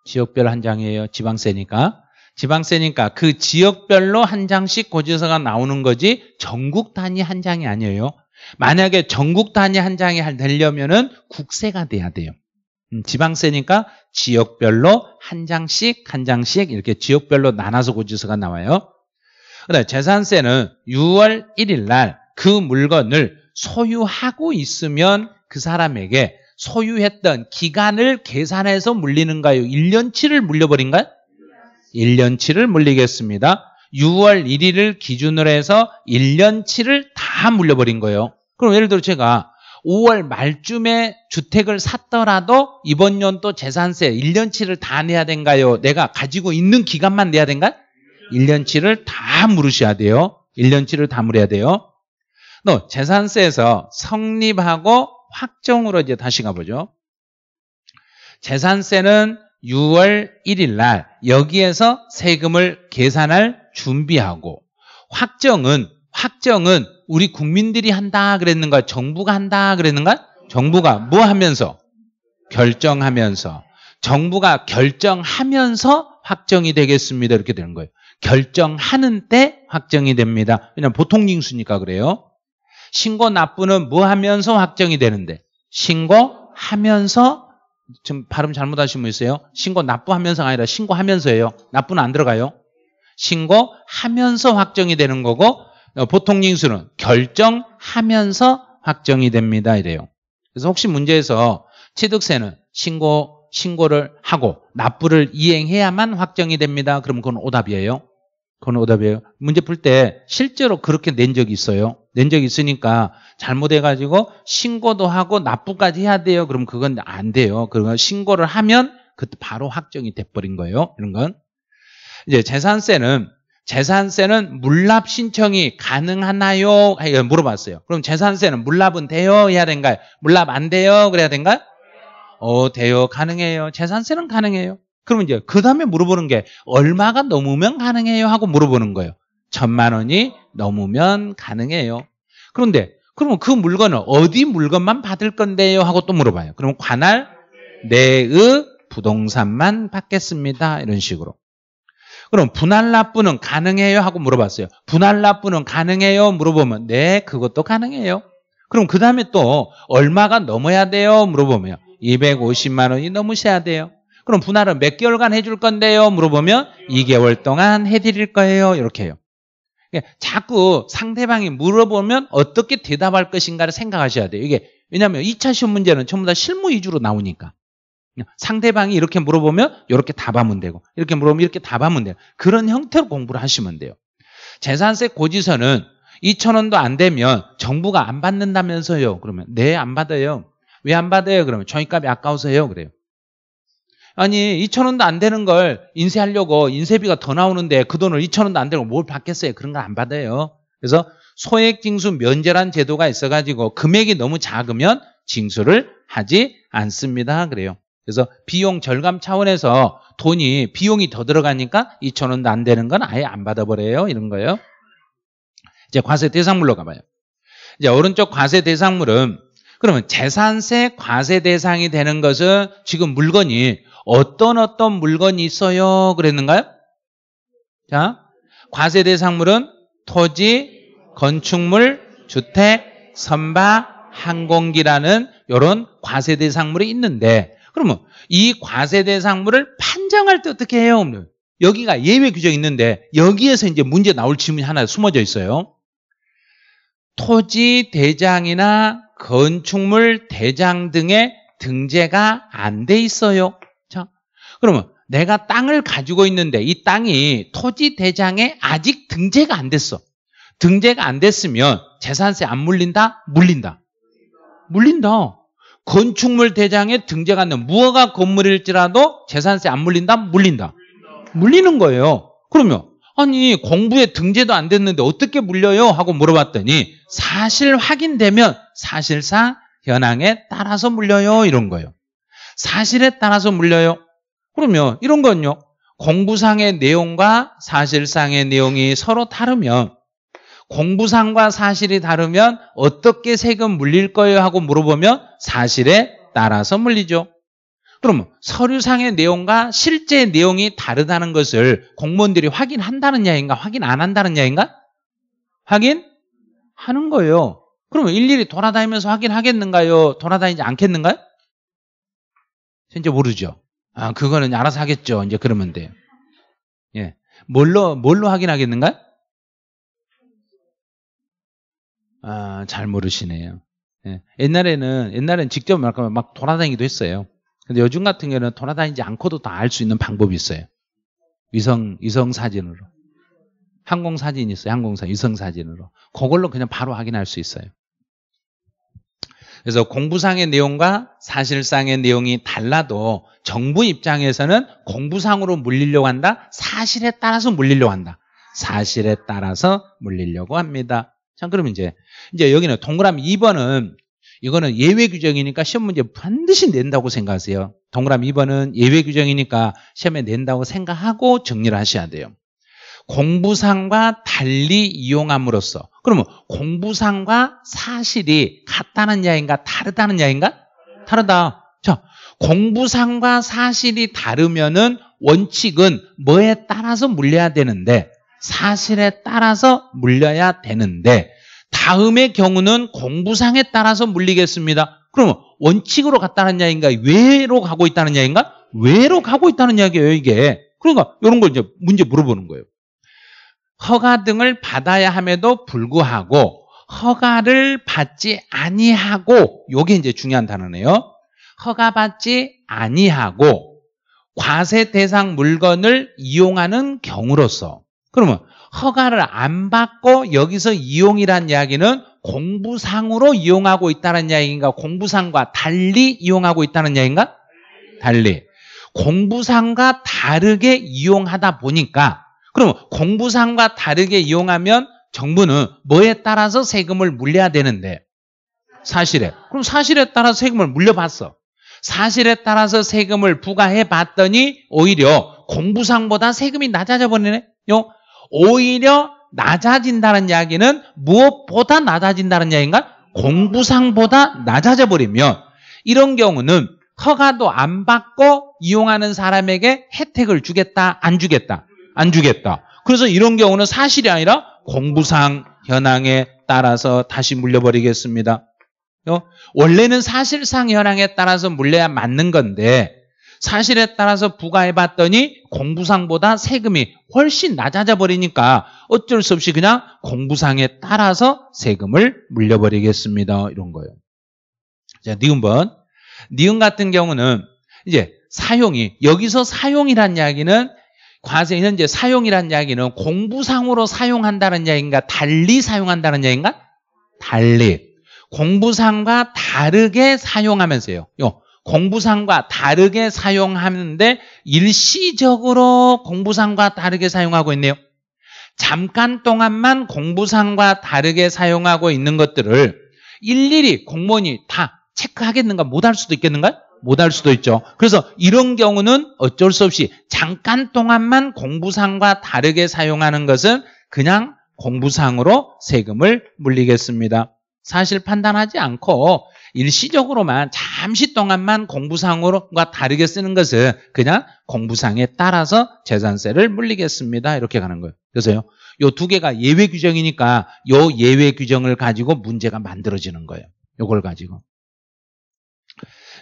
지역별 한 장이에요. 지방세니까. 지방세니까 그 지역별로 한 장씩 고지서가 나오는 거지 전국 단위 한 장이 아니에요. 만약에 전국 단위 한 장이 되려면은 국세가 돼야 돼요. 음, 지방세니까 지역별로 한 장씩 한 장씩 이렇게 지역별로 나눠서 고지서가 나와요. 그다 재산세는 6월 1일 날 그 물건을 소유하고 있으면 그 사람에게 소유했던 기간을 계산해서 물리는가요? 1년치를 물려버린가요? 1년치를 물리겠습니다. 6월 1일을 기준으로 해서 1년치를 다 물려버린 거예요. 그럼 예를 들어 제가 5월 말쯤에 주택을 샀더라도 이번 년도 재산세 1년치를 다 내야 된가요? 내가 가지고 있는 기간만 내야 된가요? 1년치를 다 물으셔야 돼요. 1년치를 다 물어야 돼요. 또 재산세에서 성립하고 확정으로 이제 다시 가보죠. 재산세는 6월 1일 날 여기에서 세금을 계산할 준비하고 확정은 확정은 우리 국민들이 한다 그랬는가 정부가 한다 그랬는가 정부가 뭐 하면서 결정하면서 정부가 결정하면서 확정이 되겠습니다 이렇게 되는 거예요 결정하는 때 확정이 됩니다. 왜냐면 보통 징수니까 그래요. 신고 납부는 뭐 하면서 확정이 되는데 신고하면서 지금 발음 잘못하신 분 있어요? 신고 납부하면서가 아니라 신고하면서예요. 납부는 안 들어가요. 신고하면서 확정이 되는 거고 어, 보통 징수는 결정하면서 확정이 됩니다. 이래요. 그래서 혹시 문제에서 취득세는 신고 신고를 하고 납부를 이행해야만 확정이 됩니다. 그럼 그건 오답이에요. 그건 오답이에요. 문제 풀 때 실제로 그렇게 낸 적이 있어요. 낸 적이 있으니까 잘못해가지고 신고도 하고 납부까지 해야 돼요. 그럼 그건 안 돼요. 그러면 신고를 하면 그때 바로 확정이 돼버린 거예요. 이런 건. 이제 재산세는 재산세는 물납 신청이 가능하나요? 아, 물어봤어요. 그럼 재산세는 물납은 돼요? 해야 된가요? 물납 안 돼요? 그래야 된가요? 어, 돼요. 가능해요. 재산세는 가능해요. 그러면 이제 그 다음에 물어보는 게 얼마가 넘으면 가능해요 하고 물어보는 거예요. 천만 원이 넘으면 가능해요. 그런데 그러면 그물건을 어디 물건만 받을 건데요 하고 또 물어봐요. 그러면 관할 내의 부동산만 받겠습니다. 이런 식으로. 그럼 분할 납부는 가능해요 하고 물어봤어요. 분할 납부는 가능해요 물어보면 네, 그것도 가능해요. 그럼 그 다음에 또 얼마가 넘어야 돼요 물어보면 250만 원이 넘으셔야 돼요. 그럼 분할은 몇 개월간 해줄 건데요? 물어보면 2개월 동안 해드릴 거예요. 이렇게 해요. 그러니까 자꾸 상대방이 물어보면 어떻게 대답할 것인가를 생각하셔야 돼요. 이게 왜냐하면 2차 시험 문제는 전부 다 실무 위주로 나오니까 상대방이 이렇게 물어보면 이렇게 답하면 되고 이렇게 물어보면 이렇게 답하면 돼요. 그런 형태로 공부를 하시면 돼요. 재산세 고지서는 2천 원도 안 되면 정부가 안 받는다면서요. 그러면 네 안 받아요. 왜안 받아요? 그러면 정액값이 아까워서요. 그래요. 아니 2천원도 안 되는 걸 인쇄하려고 인쇄비가 더 나오는데 그 돈을 2천원도 안 되고 뭘 받겠어요? 그런 걸 안 받아요. 그래서 소액징수 면제란 제도가 있어가지고 금액이 너무 작으면 징수를 하지 않습니다. 그래요. 그래서 비용 절감 차원에서 돈이 비용이 더 들어가니까 2천원도 안 되는 건 아예 안 받아버려요. 이런 거예요. 이제 과세 대상물로 가봐요. 이제 오른쪽 과세 대상물은 그러면 재산세 과세 대상이 되는 것은 지금 물건이 어떤 어떤 물건이 있어요? 그랬는가요? 자, 과세 대상물은 토지, 건축물, 주택, 선박, 항공기라는 이런 과세 대상물이 있는데 그러면 이 과세 대상물을 판정할 때 어떻게 해요? 오늘? 여기가 예외 규정이 있는데 여기에서 이제 문제 나올 질문이 하나 숨어져 있어요. 토지 대장이나 건축물 대장 등의 등재가 안 돼 있어요. 자, 그러면 내가 땅을 가지고 있는데 이 땅이 토지 대장에 아직 등재가 안 됐어. 등재가 안 됐으면 재산세 안 물린다? 물린다. 물린다. 건축물 대장에 등재가 안 되면 무허가 건물일지라도 재산세 안 물린다? 물린다. 물리는 거예요. 그러면 아니 공부에 등재도 안 됐는데 어떻게 물려요? 하고 물어봤더니 사실 확인되면 사실상 현황에 따라서 물려요. 이런 거예요. 사실에 따라서 물려요. 그러면 이런 건요. 공부상의 내용과 사실상의 내용이 서로 다르면 공부상과 사실이 다르면 어떻게 세금 물릴 거예요? 하고 물어보면 사실에 따라서 물리죠. 그럼 서류상의 내용과 실제 내용이 다르다는 것을 공무원들이 확인한다는 이 야인가? 기 확인 안 한다는 이 야인가? 기 확인하는 거예요. 그러면 일일이 돌아다니면서 확인하겠는가요? 돌아다니지 않겠는가요? 현재 모르죠. 아, 그거는 알아서 하겠죠. 이제 그러면 돼요. 예. 뭘로, 뭘로 확인하겠는가요? 아, 잘 모르시네요. 예. 옛날에는, 옛날에는 직접 말하면 막 돌아다니기도 했어요. 근데 요즘 같은 경우는 돌아다니지 않고도 다 알 수 있는 방법이 있어요. 위성, 위성 사진으로. 항공 사진 있어요. 항공사, 위성 사진으로. 그걸로 그냥 바로 확인할 수 있어요. 그래서 공부상의 내용과 사실상의 내용이 달라도 정부 입장에서는 공부상으로 물리려고 한다? 사실에 따라서 물리려고 한다. 사실에 따라서 물리려고 합니다. 자, 그럼 이제, 이제 여기는 동그라미 2번은 이거는 예외 규정이니까 시험 문제 반드시 낸다고 생각하세요. 동그라미 2번은 예외 규정이니까 시험에 낸다고 생각하고 정리를 하셔야 돼요. 공부상과 달리 이용함으로써 그러면 공부상과 사실이 같다는 야인가 다르다는 야인가? 다르다. 자, 공부상과 사실이 다르면은 원칙은 뭐에 따라서 물려야 되는데 사실에 따라서 물려야 되는데 다음의 경우는 공부상에 따라서 물리겠습니다. 그러면 원칙으로 갔다는 야인가? 외로 가고 있다는 야인가? 외로 가고 있다는 이야기예요, 이게. 그러니까 이런 걸 이제 문제 물어보는 거예요. 허가 등을 받아야 함에도 불구하고 허가를 받지 아니하고 요게 이제 중요한 단어네요. 허가 받지 아니하고 과세 대상 물건을 이용하는 경우로서 그러면 허가를 안 받고 여기서 이용이란 이야기는 공부상으로 이용하고 있다는 이야기인가? 공부상과 달리 이용하고 있다는 이야기인가? 달리. 공부상과 다르게 이용하다 보니까 그럼 공부상과 다르게 이용하면 정부는 뭐에 따라서 세금을 물려야 되는데 사실에 그럼 사실에 따라 서 세금을 물려봤어 사실에 따라서 세금을 부과해 봤더니 오히려 공부상보다 세금이 낮아져 버리네요 오히려 낮아진다는 이야기는 무엇보다 낮아진다는 이야기인가 공부상보다 낮아져 버리면 이런 경우는 허가도 안 받고 이용하는 사람에게 혜택을 주겠다 안 주겠다 안 주겠다. 그래서 이런 경우는 사실이 아니라 공부상 현황에 따라서 다시 물려버리겠습니다. 어? 원래는 사실상 현황에 따라서 물려야 맞는 건데 사실에 따라서 부과해봤더니 공부상보다 세금이 훨씬 낮아져 버리니까 어쩔 수 없이 그냥 공부상에 따라서 세금을 물려버리겠습니다. 이런 거예요. 자, 니은 번. 니은 같은 경우는 이제 사용이 여기서 사용이란 이야기는 과세는이사용이라는 이야기는 공부상으로 사용한다는 이야기인가 달리 사용한다는 이야기인가? 달리. 공부상과 다르게 사용하면서요. 요 공부상과 다르게 사용하는데 일시적으로 공부상과 다르게 사용하고 있네요. 잠깐 동안만 공부상과 다르게 사용하고 있는 것들을 일일이 공무원이 다 체크하겠는가 못할 수도 있겠는가요? 못할 수도 있죠. 그래서 이런 경우는 어쩔 수 없이 잠깐 동안만 공부상과 다르게 사용하는 것은 그냥 공부상으로 세금을 물리겠습니다. 사실 판단하지 않고 일시적으로만 잠시 동안만 공부상과 으로 다르게 쓰는 것은 그냥 공부상에 따라서 재산세를 물리겠습니다. 이렇게 가는 거예요. 그래서요. 요 두 개가 예외 규정이니까 요 예외 규정을 가지고 문제가 만들어지는 거예요. 요걸 가지고.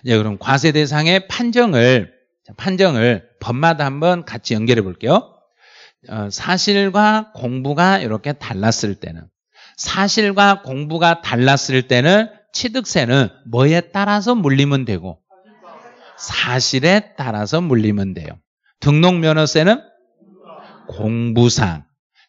이 예, 그럼 과세 대상의 판정을 판정을 법마다 한번 같이 연결해 볼게요. 어, 사실과 공부가 이렇게 달랐을 때는 사실과 공부가 달랐을 때는 취득세는 뭐에 따라서 물리면 되고 사실에 따라서 물리면 돼요. 등록면허세는 공부상,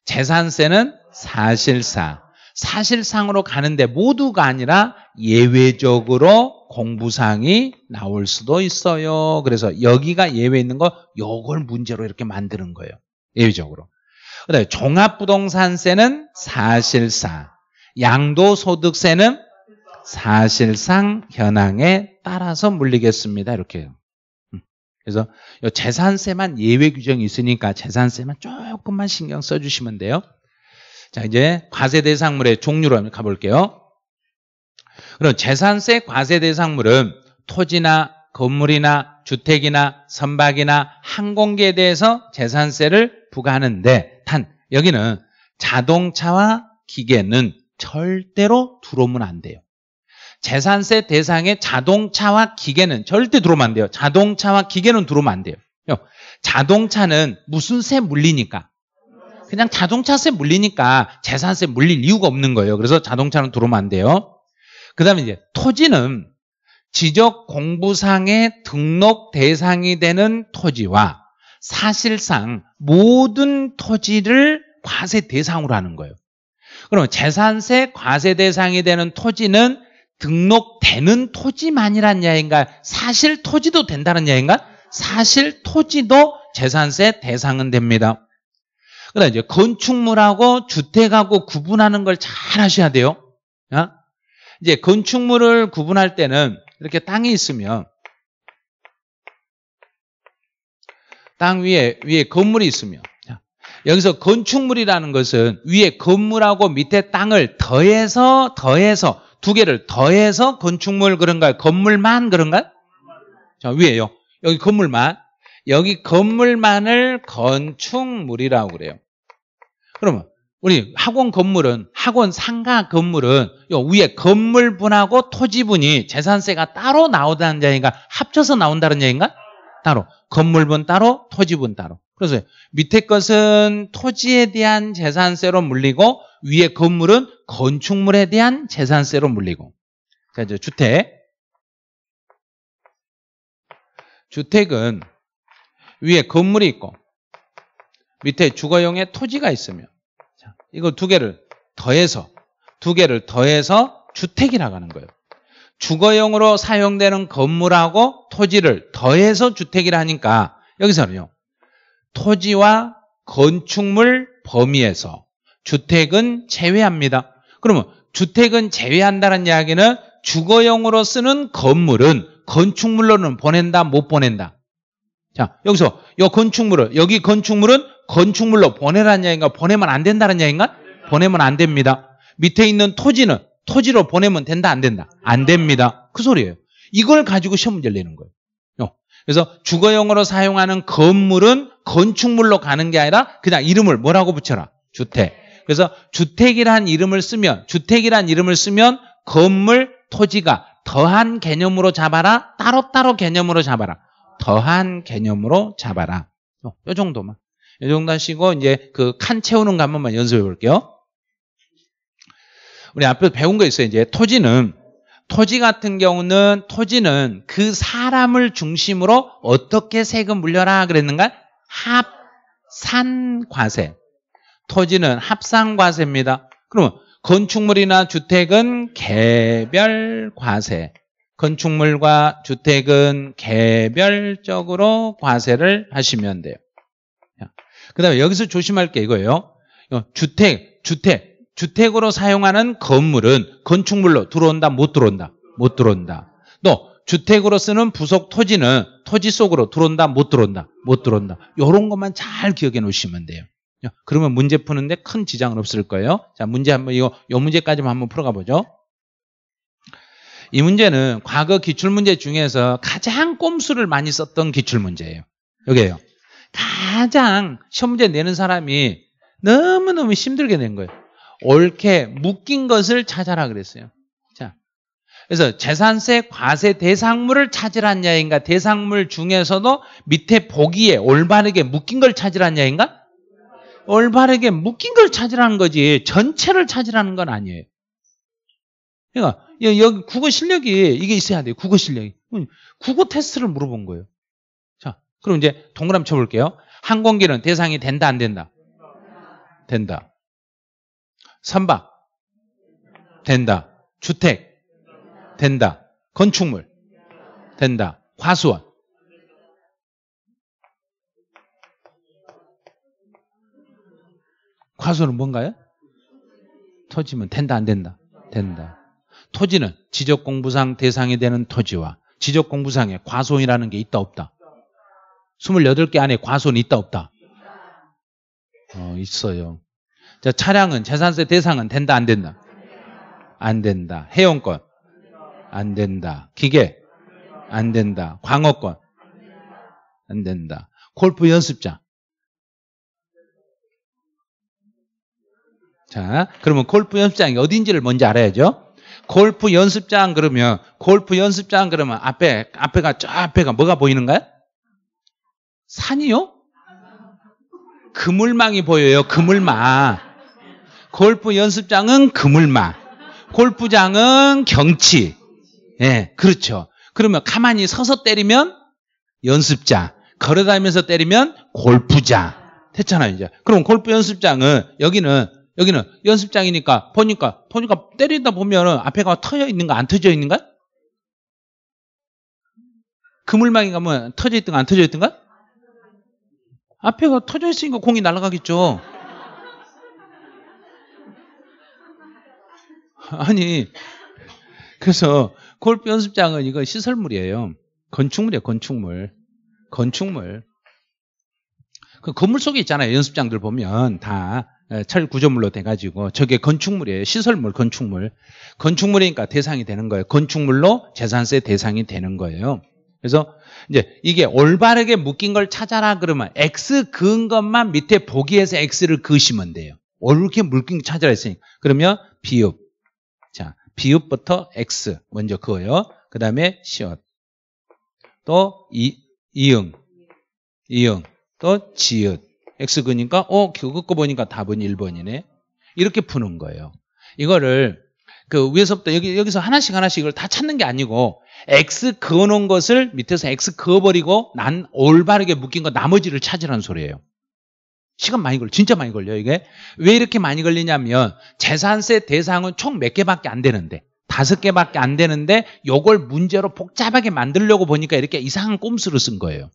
재산세는 사실상, 사실상으로 가는데 모두가 아니라 예외적으로 공부상이 나올 수도 있어요. 그래서 여기가 예외 있는 거 요걸 문제로 이렇게 만드는 거예요. 예외적으로. 그다음에 종합부동산세는 사실상, 양도소득세는 사실상 현황에 따라서 물리겠습니다. 이렇게. 음. 그래서 재산세만 예외 규정이 있으니까 재산세만 조금만 신경 써주시면 돼요. 자, 이제 과세 대상물의 종류로 한번 가볼게요. 그럼 재산세 과세 대상물은 토지나 건물이나 주택이나 선박이나 항공기에 대해서 재산세를 부과하는데 단 여기는 자동차와 기계는 절대로 들어오면 안 돼요. 재산세 대상의 자동차와 기계는 절대 들어오면 안 돼요. 자동차와 기계는 들어오면 안 돼요. 자동차는 무슨 세 물리니까 그냥 자동차세 물리니까 재산세 물릴 이유가 없는 거예요. 그래서 자동차는 들어오면 안 돼요. 그 다음에 이제 토지는 지적 공부상의 등록 대상이 되는 토지와 사실상 모든 토지를 과세 대상으로 하는 거예요. 그러면 재산세 과세 대상이 되는 토지는 등록되는 토지만이란 이 야인가? 사실 토지도 된다는 이 야인가? 사실 토지도 재산세 대상은 됩니다. 그다음 이제 건축물하고 주택하고 구분하는 걸 잘 하셔야 돼요. 어? 이제 건축물을 구분할 때는 이렇게 땅이 있으면 땅 위에 위에 건물이 있으면 여기서 건축물이라는 것은 위에 건물하고 밑에 땅을 더해서 더해서 두 개를 더해서 건축물 그런가요? 건물만 그런가요? 자, 위에요. 여기 건물만. 여기 건물만을 건축물이라고 그래요. 그러면 우리 학원 건물은 학원 상가 건물은 요 위에 건물분하고 토지분이 재산세가 따로 나온다는 얘기인가 합쳐서 나온다는 얘기인가? 따로 건물분 따로 토지분 따로 그래서 밑에 것은 토지에 대한 재산세로 물리고 위에 건물은 건축물에 대한 재산세로 물리고 그러니까 이제 주택 주택은 위에 건물이 있고 밑에 주거용의 토지가 있으면 이거 두 개를 더해서 두 개를 더해서 주택이라고 하는 거예요. 주거용으로 사용되는 건물하고 토지를 더해서 주택이라 하니까 여기서는요. 토지와 건축물 범위에서 주택은 제외합니다. 그러면 주택은 제외한다는 이야기는 주거용으로 쓰는 건물은 건축물로는 보낸다 못 보낸다. 자, 여기서 이 건축물을 여기 건축물은 건축물로 보내라는 이야기인가 보내면 안 된다는 이야기인가 보내면 안 됩니다. 밑에 있는 토지는 토지로 보내면 된다 안 된다? 안 됩니다. 그 소리예요. 이걸 가지고 시험 문제를 내는 거예요. 어. 그래서 주거용으로 사용하는 건물은 건축물로 가는 게 아니라 그냥 이름을 뭐라고 붙여라? 주택. 그래서 주택이란 이름을 쓰면 주택이란 이름을 쓰면 건물, 토지가 더한 개념으로 잡아라 따로따로 개념으로 잡아라 더한 개념으로 잡아라. 어, 요 정도만. 요 정도 하시고 이제 그 칸 채우는 거한 번만 연습해 볼게요. 우리 앞에서 배운 거 있어요. 이제 토지는 토지 같은 경우는 토지는 그 사람을 중심으로 어떻게 세금 물려라 그랬는가? 합산과세. 토지는 합산과세입니다. 그러면 건축물이나 주택은 개별과세. 건축물과 주택은 개별적으로 과세를 하시면 돼요. 그 다음에 여기서 조심할 게 이거예요. 주택, 주택, 주택으로 사용하는 건물은 건축물로 들어온다, 못 들어온다? 못 들어온다. 또 주택으로 쓰는 부속 토지는 토지 속으로 들어온다, 못 들어온다? 못 들어온다. 이런 것만 잘 기억해 놓으시면 돼요. 그러면 문제 푸는데 큰 지장은 없을 거예요. 자, 문제 한번 이거 요 문제까지만 한번 풀어가 보죠. 이 문제는 과거 기출문제 중에서 가장 꼼수를 많이 썼던 기출문제예요. 여기에요. 가장 시험 문제 내는 사람이 너무너무 힘들게 낸 거예요. 옳게 묶인 것을 찾아라 그랬어요. 자, 그래서 재산세, 과세, 대상물을 찾으란 야인가? 대상물 중에서도 밑에 보기에 올바르게 묶인 걸 찾으란 야인가? 올바르게 묶인 걸 찾으라는 거지 전체를 찾으라는 건 아니에요. 그러니까 여기 국어 실력이 이게 있어야 돼요. 국어 실력이. 국어 테스트를 물어본 거예요. 자, 그럼 이제 동그라미 쳐볼게요. 항공기는 대상이 된다 안 된다? 된다. 선박 된다. 주택 된다. 건축물 된다. 과수원 과수원은 뭔가요? 터지면 된다 안 된다? 된다. 토지는 지적공부상 대상이 되는 토지와 지적공부상에 과손이라는 게 있다 없다. 28개 안에 과손이 있다 없다. 어, 있어요. 자, 차량은 재산세 대상은 된다 안 된다. 안 된다. 해용권 안 된다. 기계 안 된다. 광어권 안 된다. 골프 연습장 자, 그러면 골프 연습장이 어딘지를 먼저 알아야죠. 골프 연습장 그러면 골프 연습장 그러면 앞에 앞에가 저 앞에가 뭐가 보이는 가요 산이요? 그물망이 보여요. 그물망. 골프 연습장은 그물망. 골프장은 경치. 예, 네, 그렇죠. 그러면 가만히 서서 때리면 연습장. 걸어다니면서 때리면 골프장. 됐잖아요, 이제. 그럼 골프 연습장은 여기는 여기는 연습장이니까 보니까 보니까 때리다 보면은 앞에가 터져 있는가 안 터져 있는가? 그물망에 가면 터져 있든가 안 터져 있든가? 앞에가 터져 있으니까 공이 날아가겠죠. 아니 그래서 골프 연습장은 이거 시설물이에요. 건축물이에요, 건축물. 건축물. 그 건물 속에 있잖아요. 연습장들 보면 다철 구조물로 돼가지고 저게 건축물이에요. 시설물, 건축물. 건축물이니까 대상이 되는 거예요. 건축물로 재산세 대상이 되는 거예요. 그래서 이제 이게 올바르게 묶인 걸 찾아라 그러면 X 그은 것만 밑에 보기에서 X를 그으시면 돼요. 옳게 묶인 찾아라 했으니까. 그러면 비읍. 자, 비읍부터 X 먼저 그어요. 그 다음에 시옷. 또 이, 이응. 이응. 또 지읒. x 그니까 어 그거 거 보니까 답은 1번이네 이렇게 푸는 거예요 이거를 그 위에서부터 여기, 여기서 하나씩 하나씩 이걸 다 찾는 게 아니고 x 그어놓은 것을 밑에서 x 그어버리고 난 올바르게 묶인 거 나머지를 찾으라는 소리예요 시간 많이 걸려 진짜 많이 걸려요 이게 왜 이렇게 많이 걸리냐면 재산세 대상은 총 몇 개밖에 안 되는데 다섯 개밖에 안 되는데 요걸 문제로 복잡하게 만들려고 보니까 이렇게 이상한 꼼수를 쓴 거예요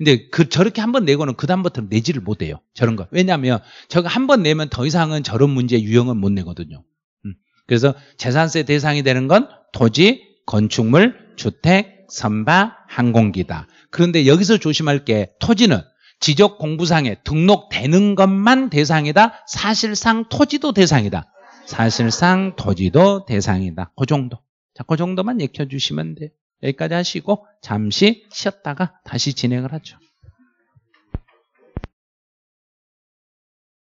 근데 그 저렇게 한 번 내고는 그 다음부터는 내지를 못해요. 저런 거. 왜냐하면 저거 한번 내면 더 이상은 저런 문제 유형은 못 내거든요. 음. 그래서 재산세 대상이 되는 건 토지, 건축물, 주택, 선박, 항공기다. 그런데 여기서 조심할 게 토지는 지적 공부상에 등록되는 것만 대상이다. 사실상 토지도 대상이다. 사실상 토지도 대상이다. 그 정도. 자, 그 정도만 익혀주시면 돼 여기까지 하시고 잠시 쉬었다가 다시 진행을 하죠.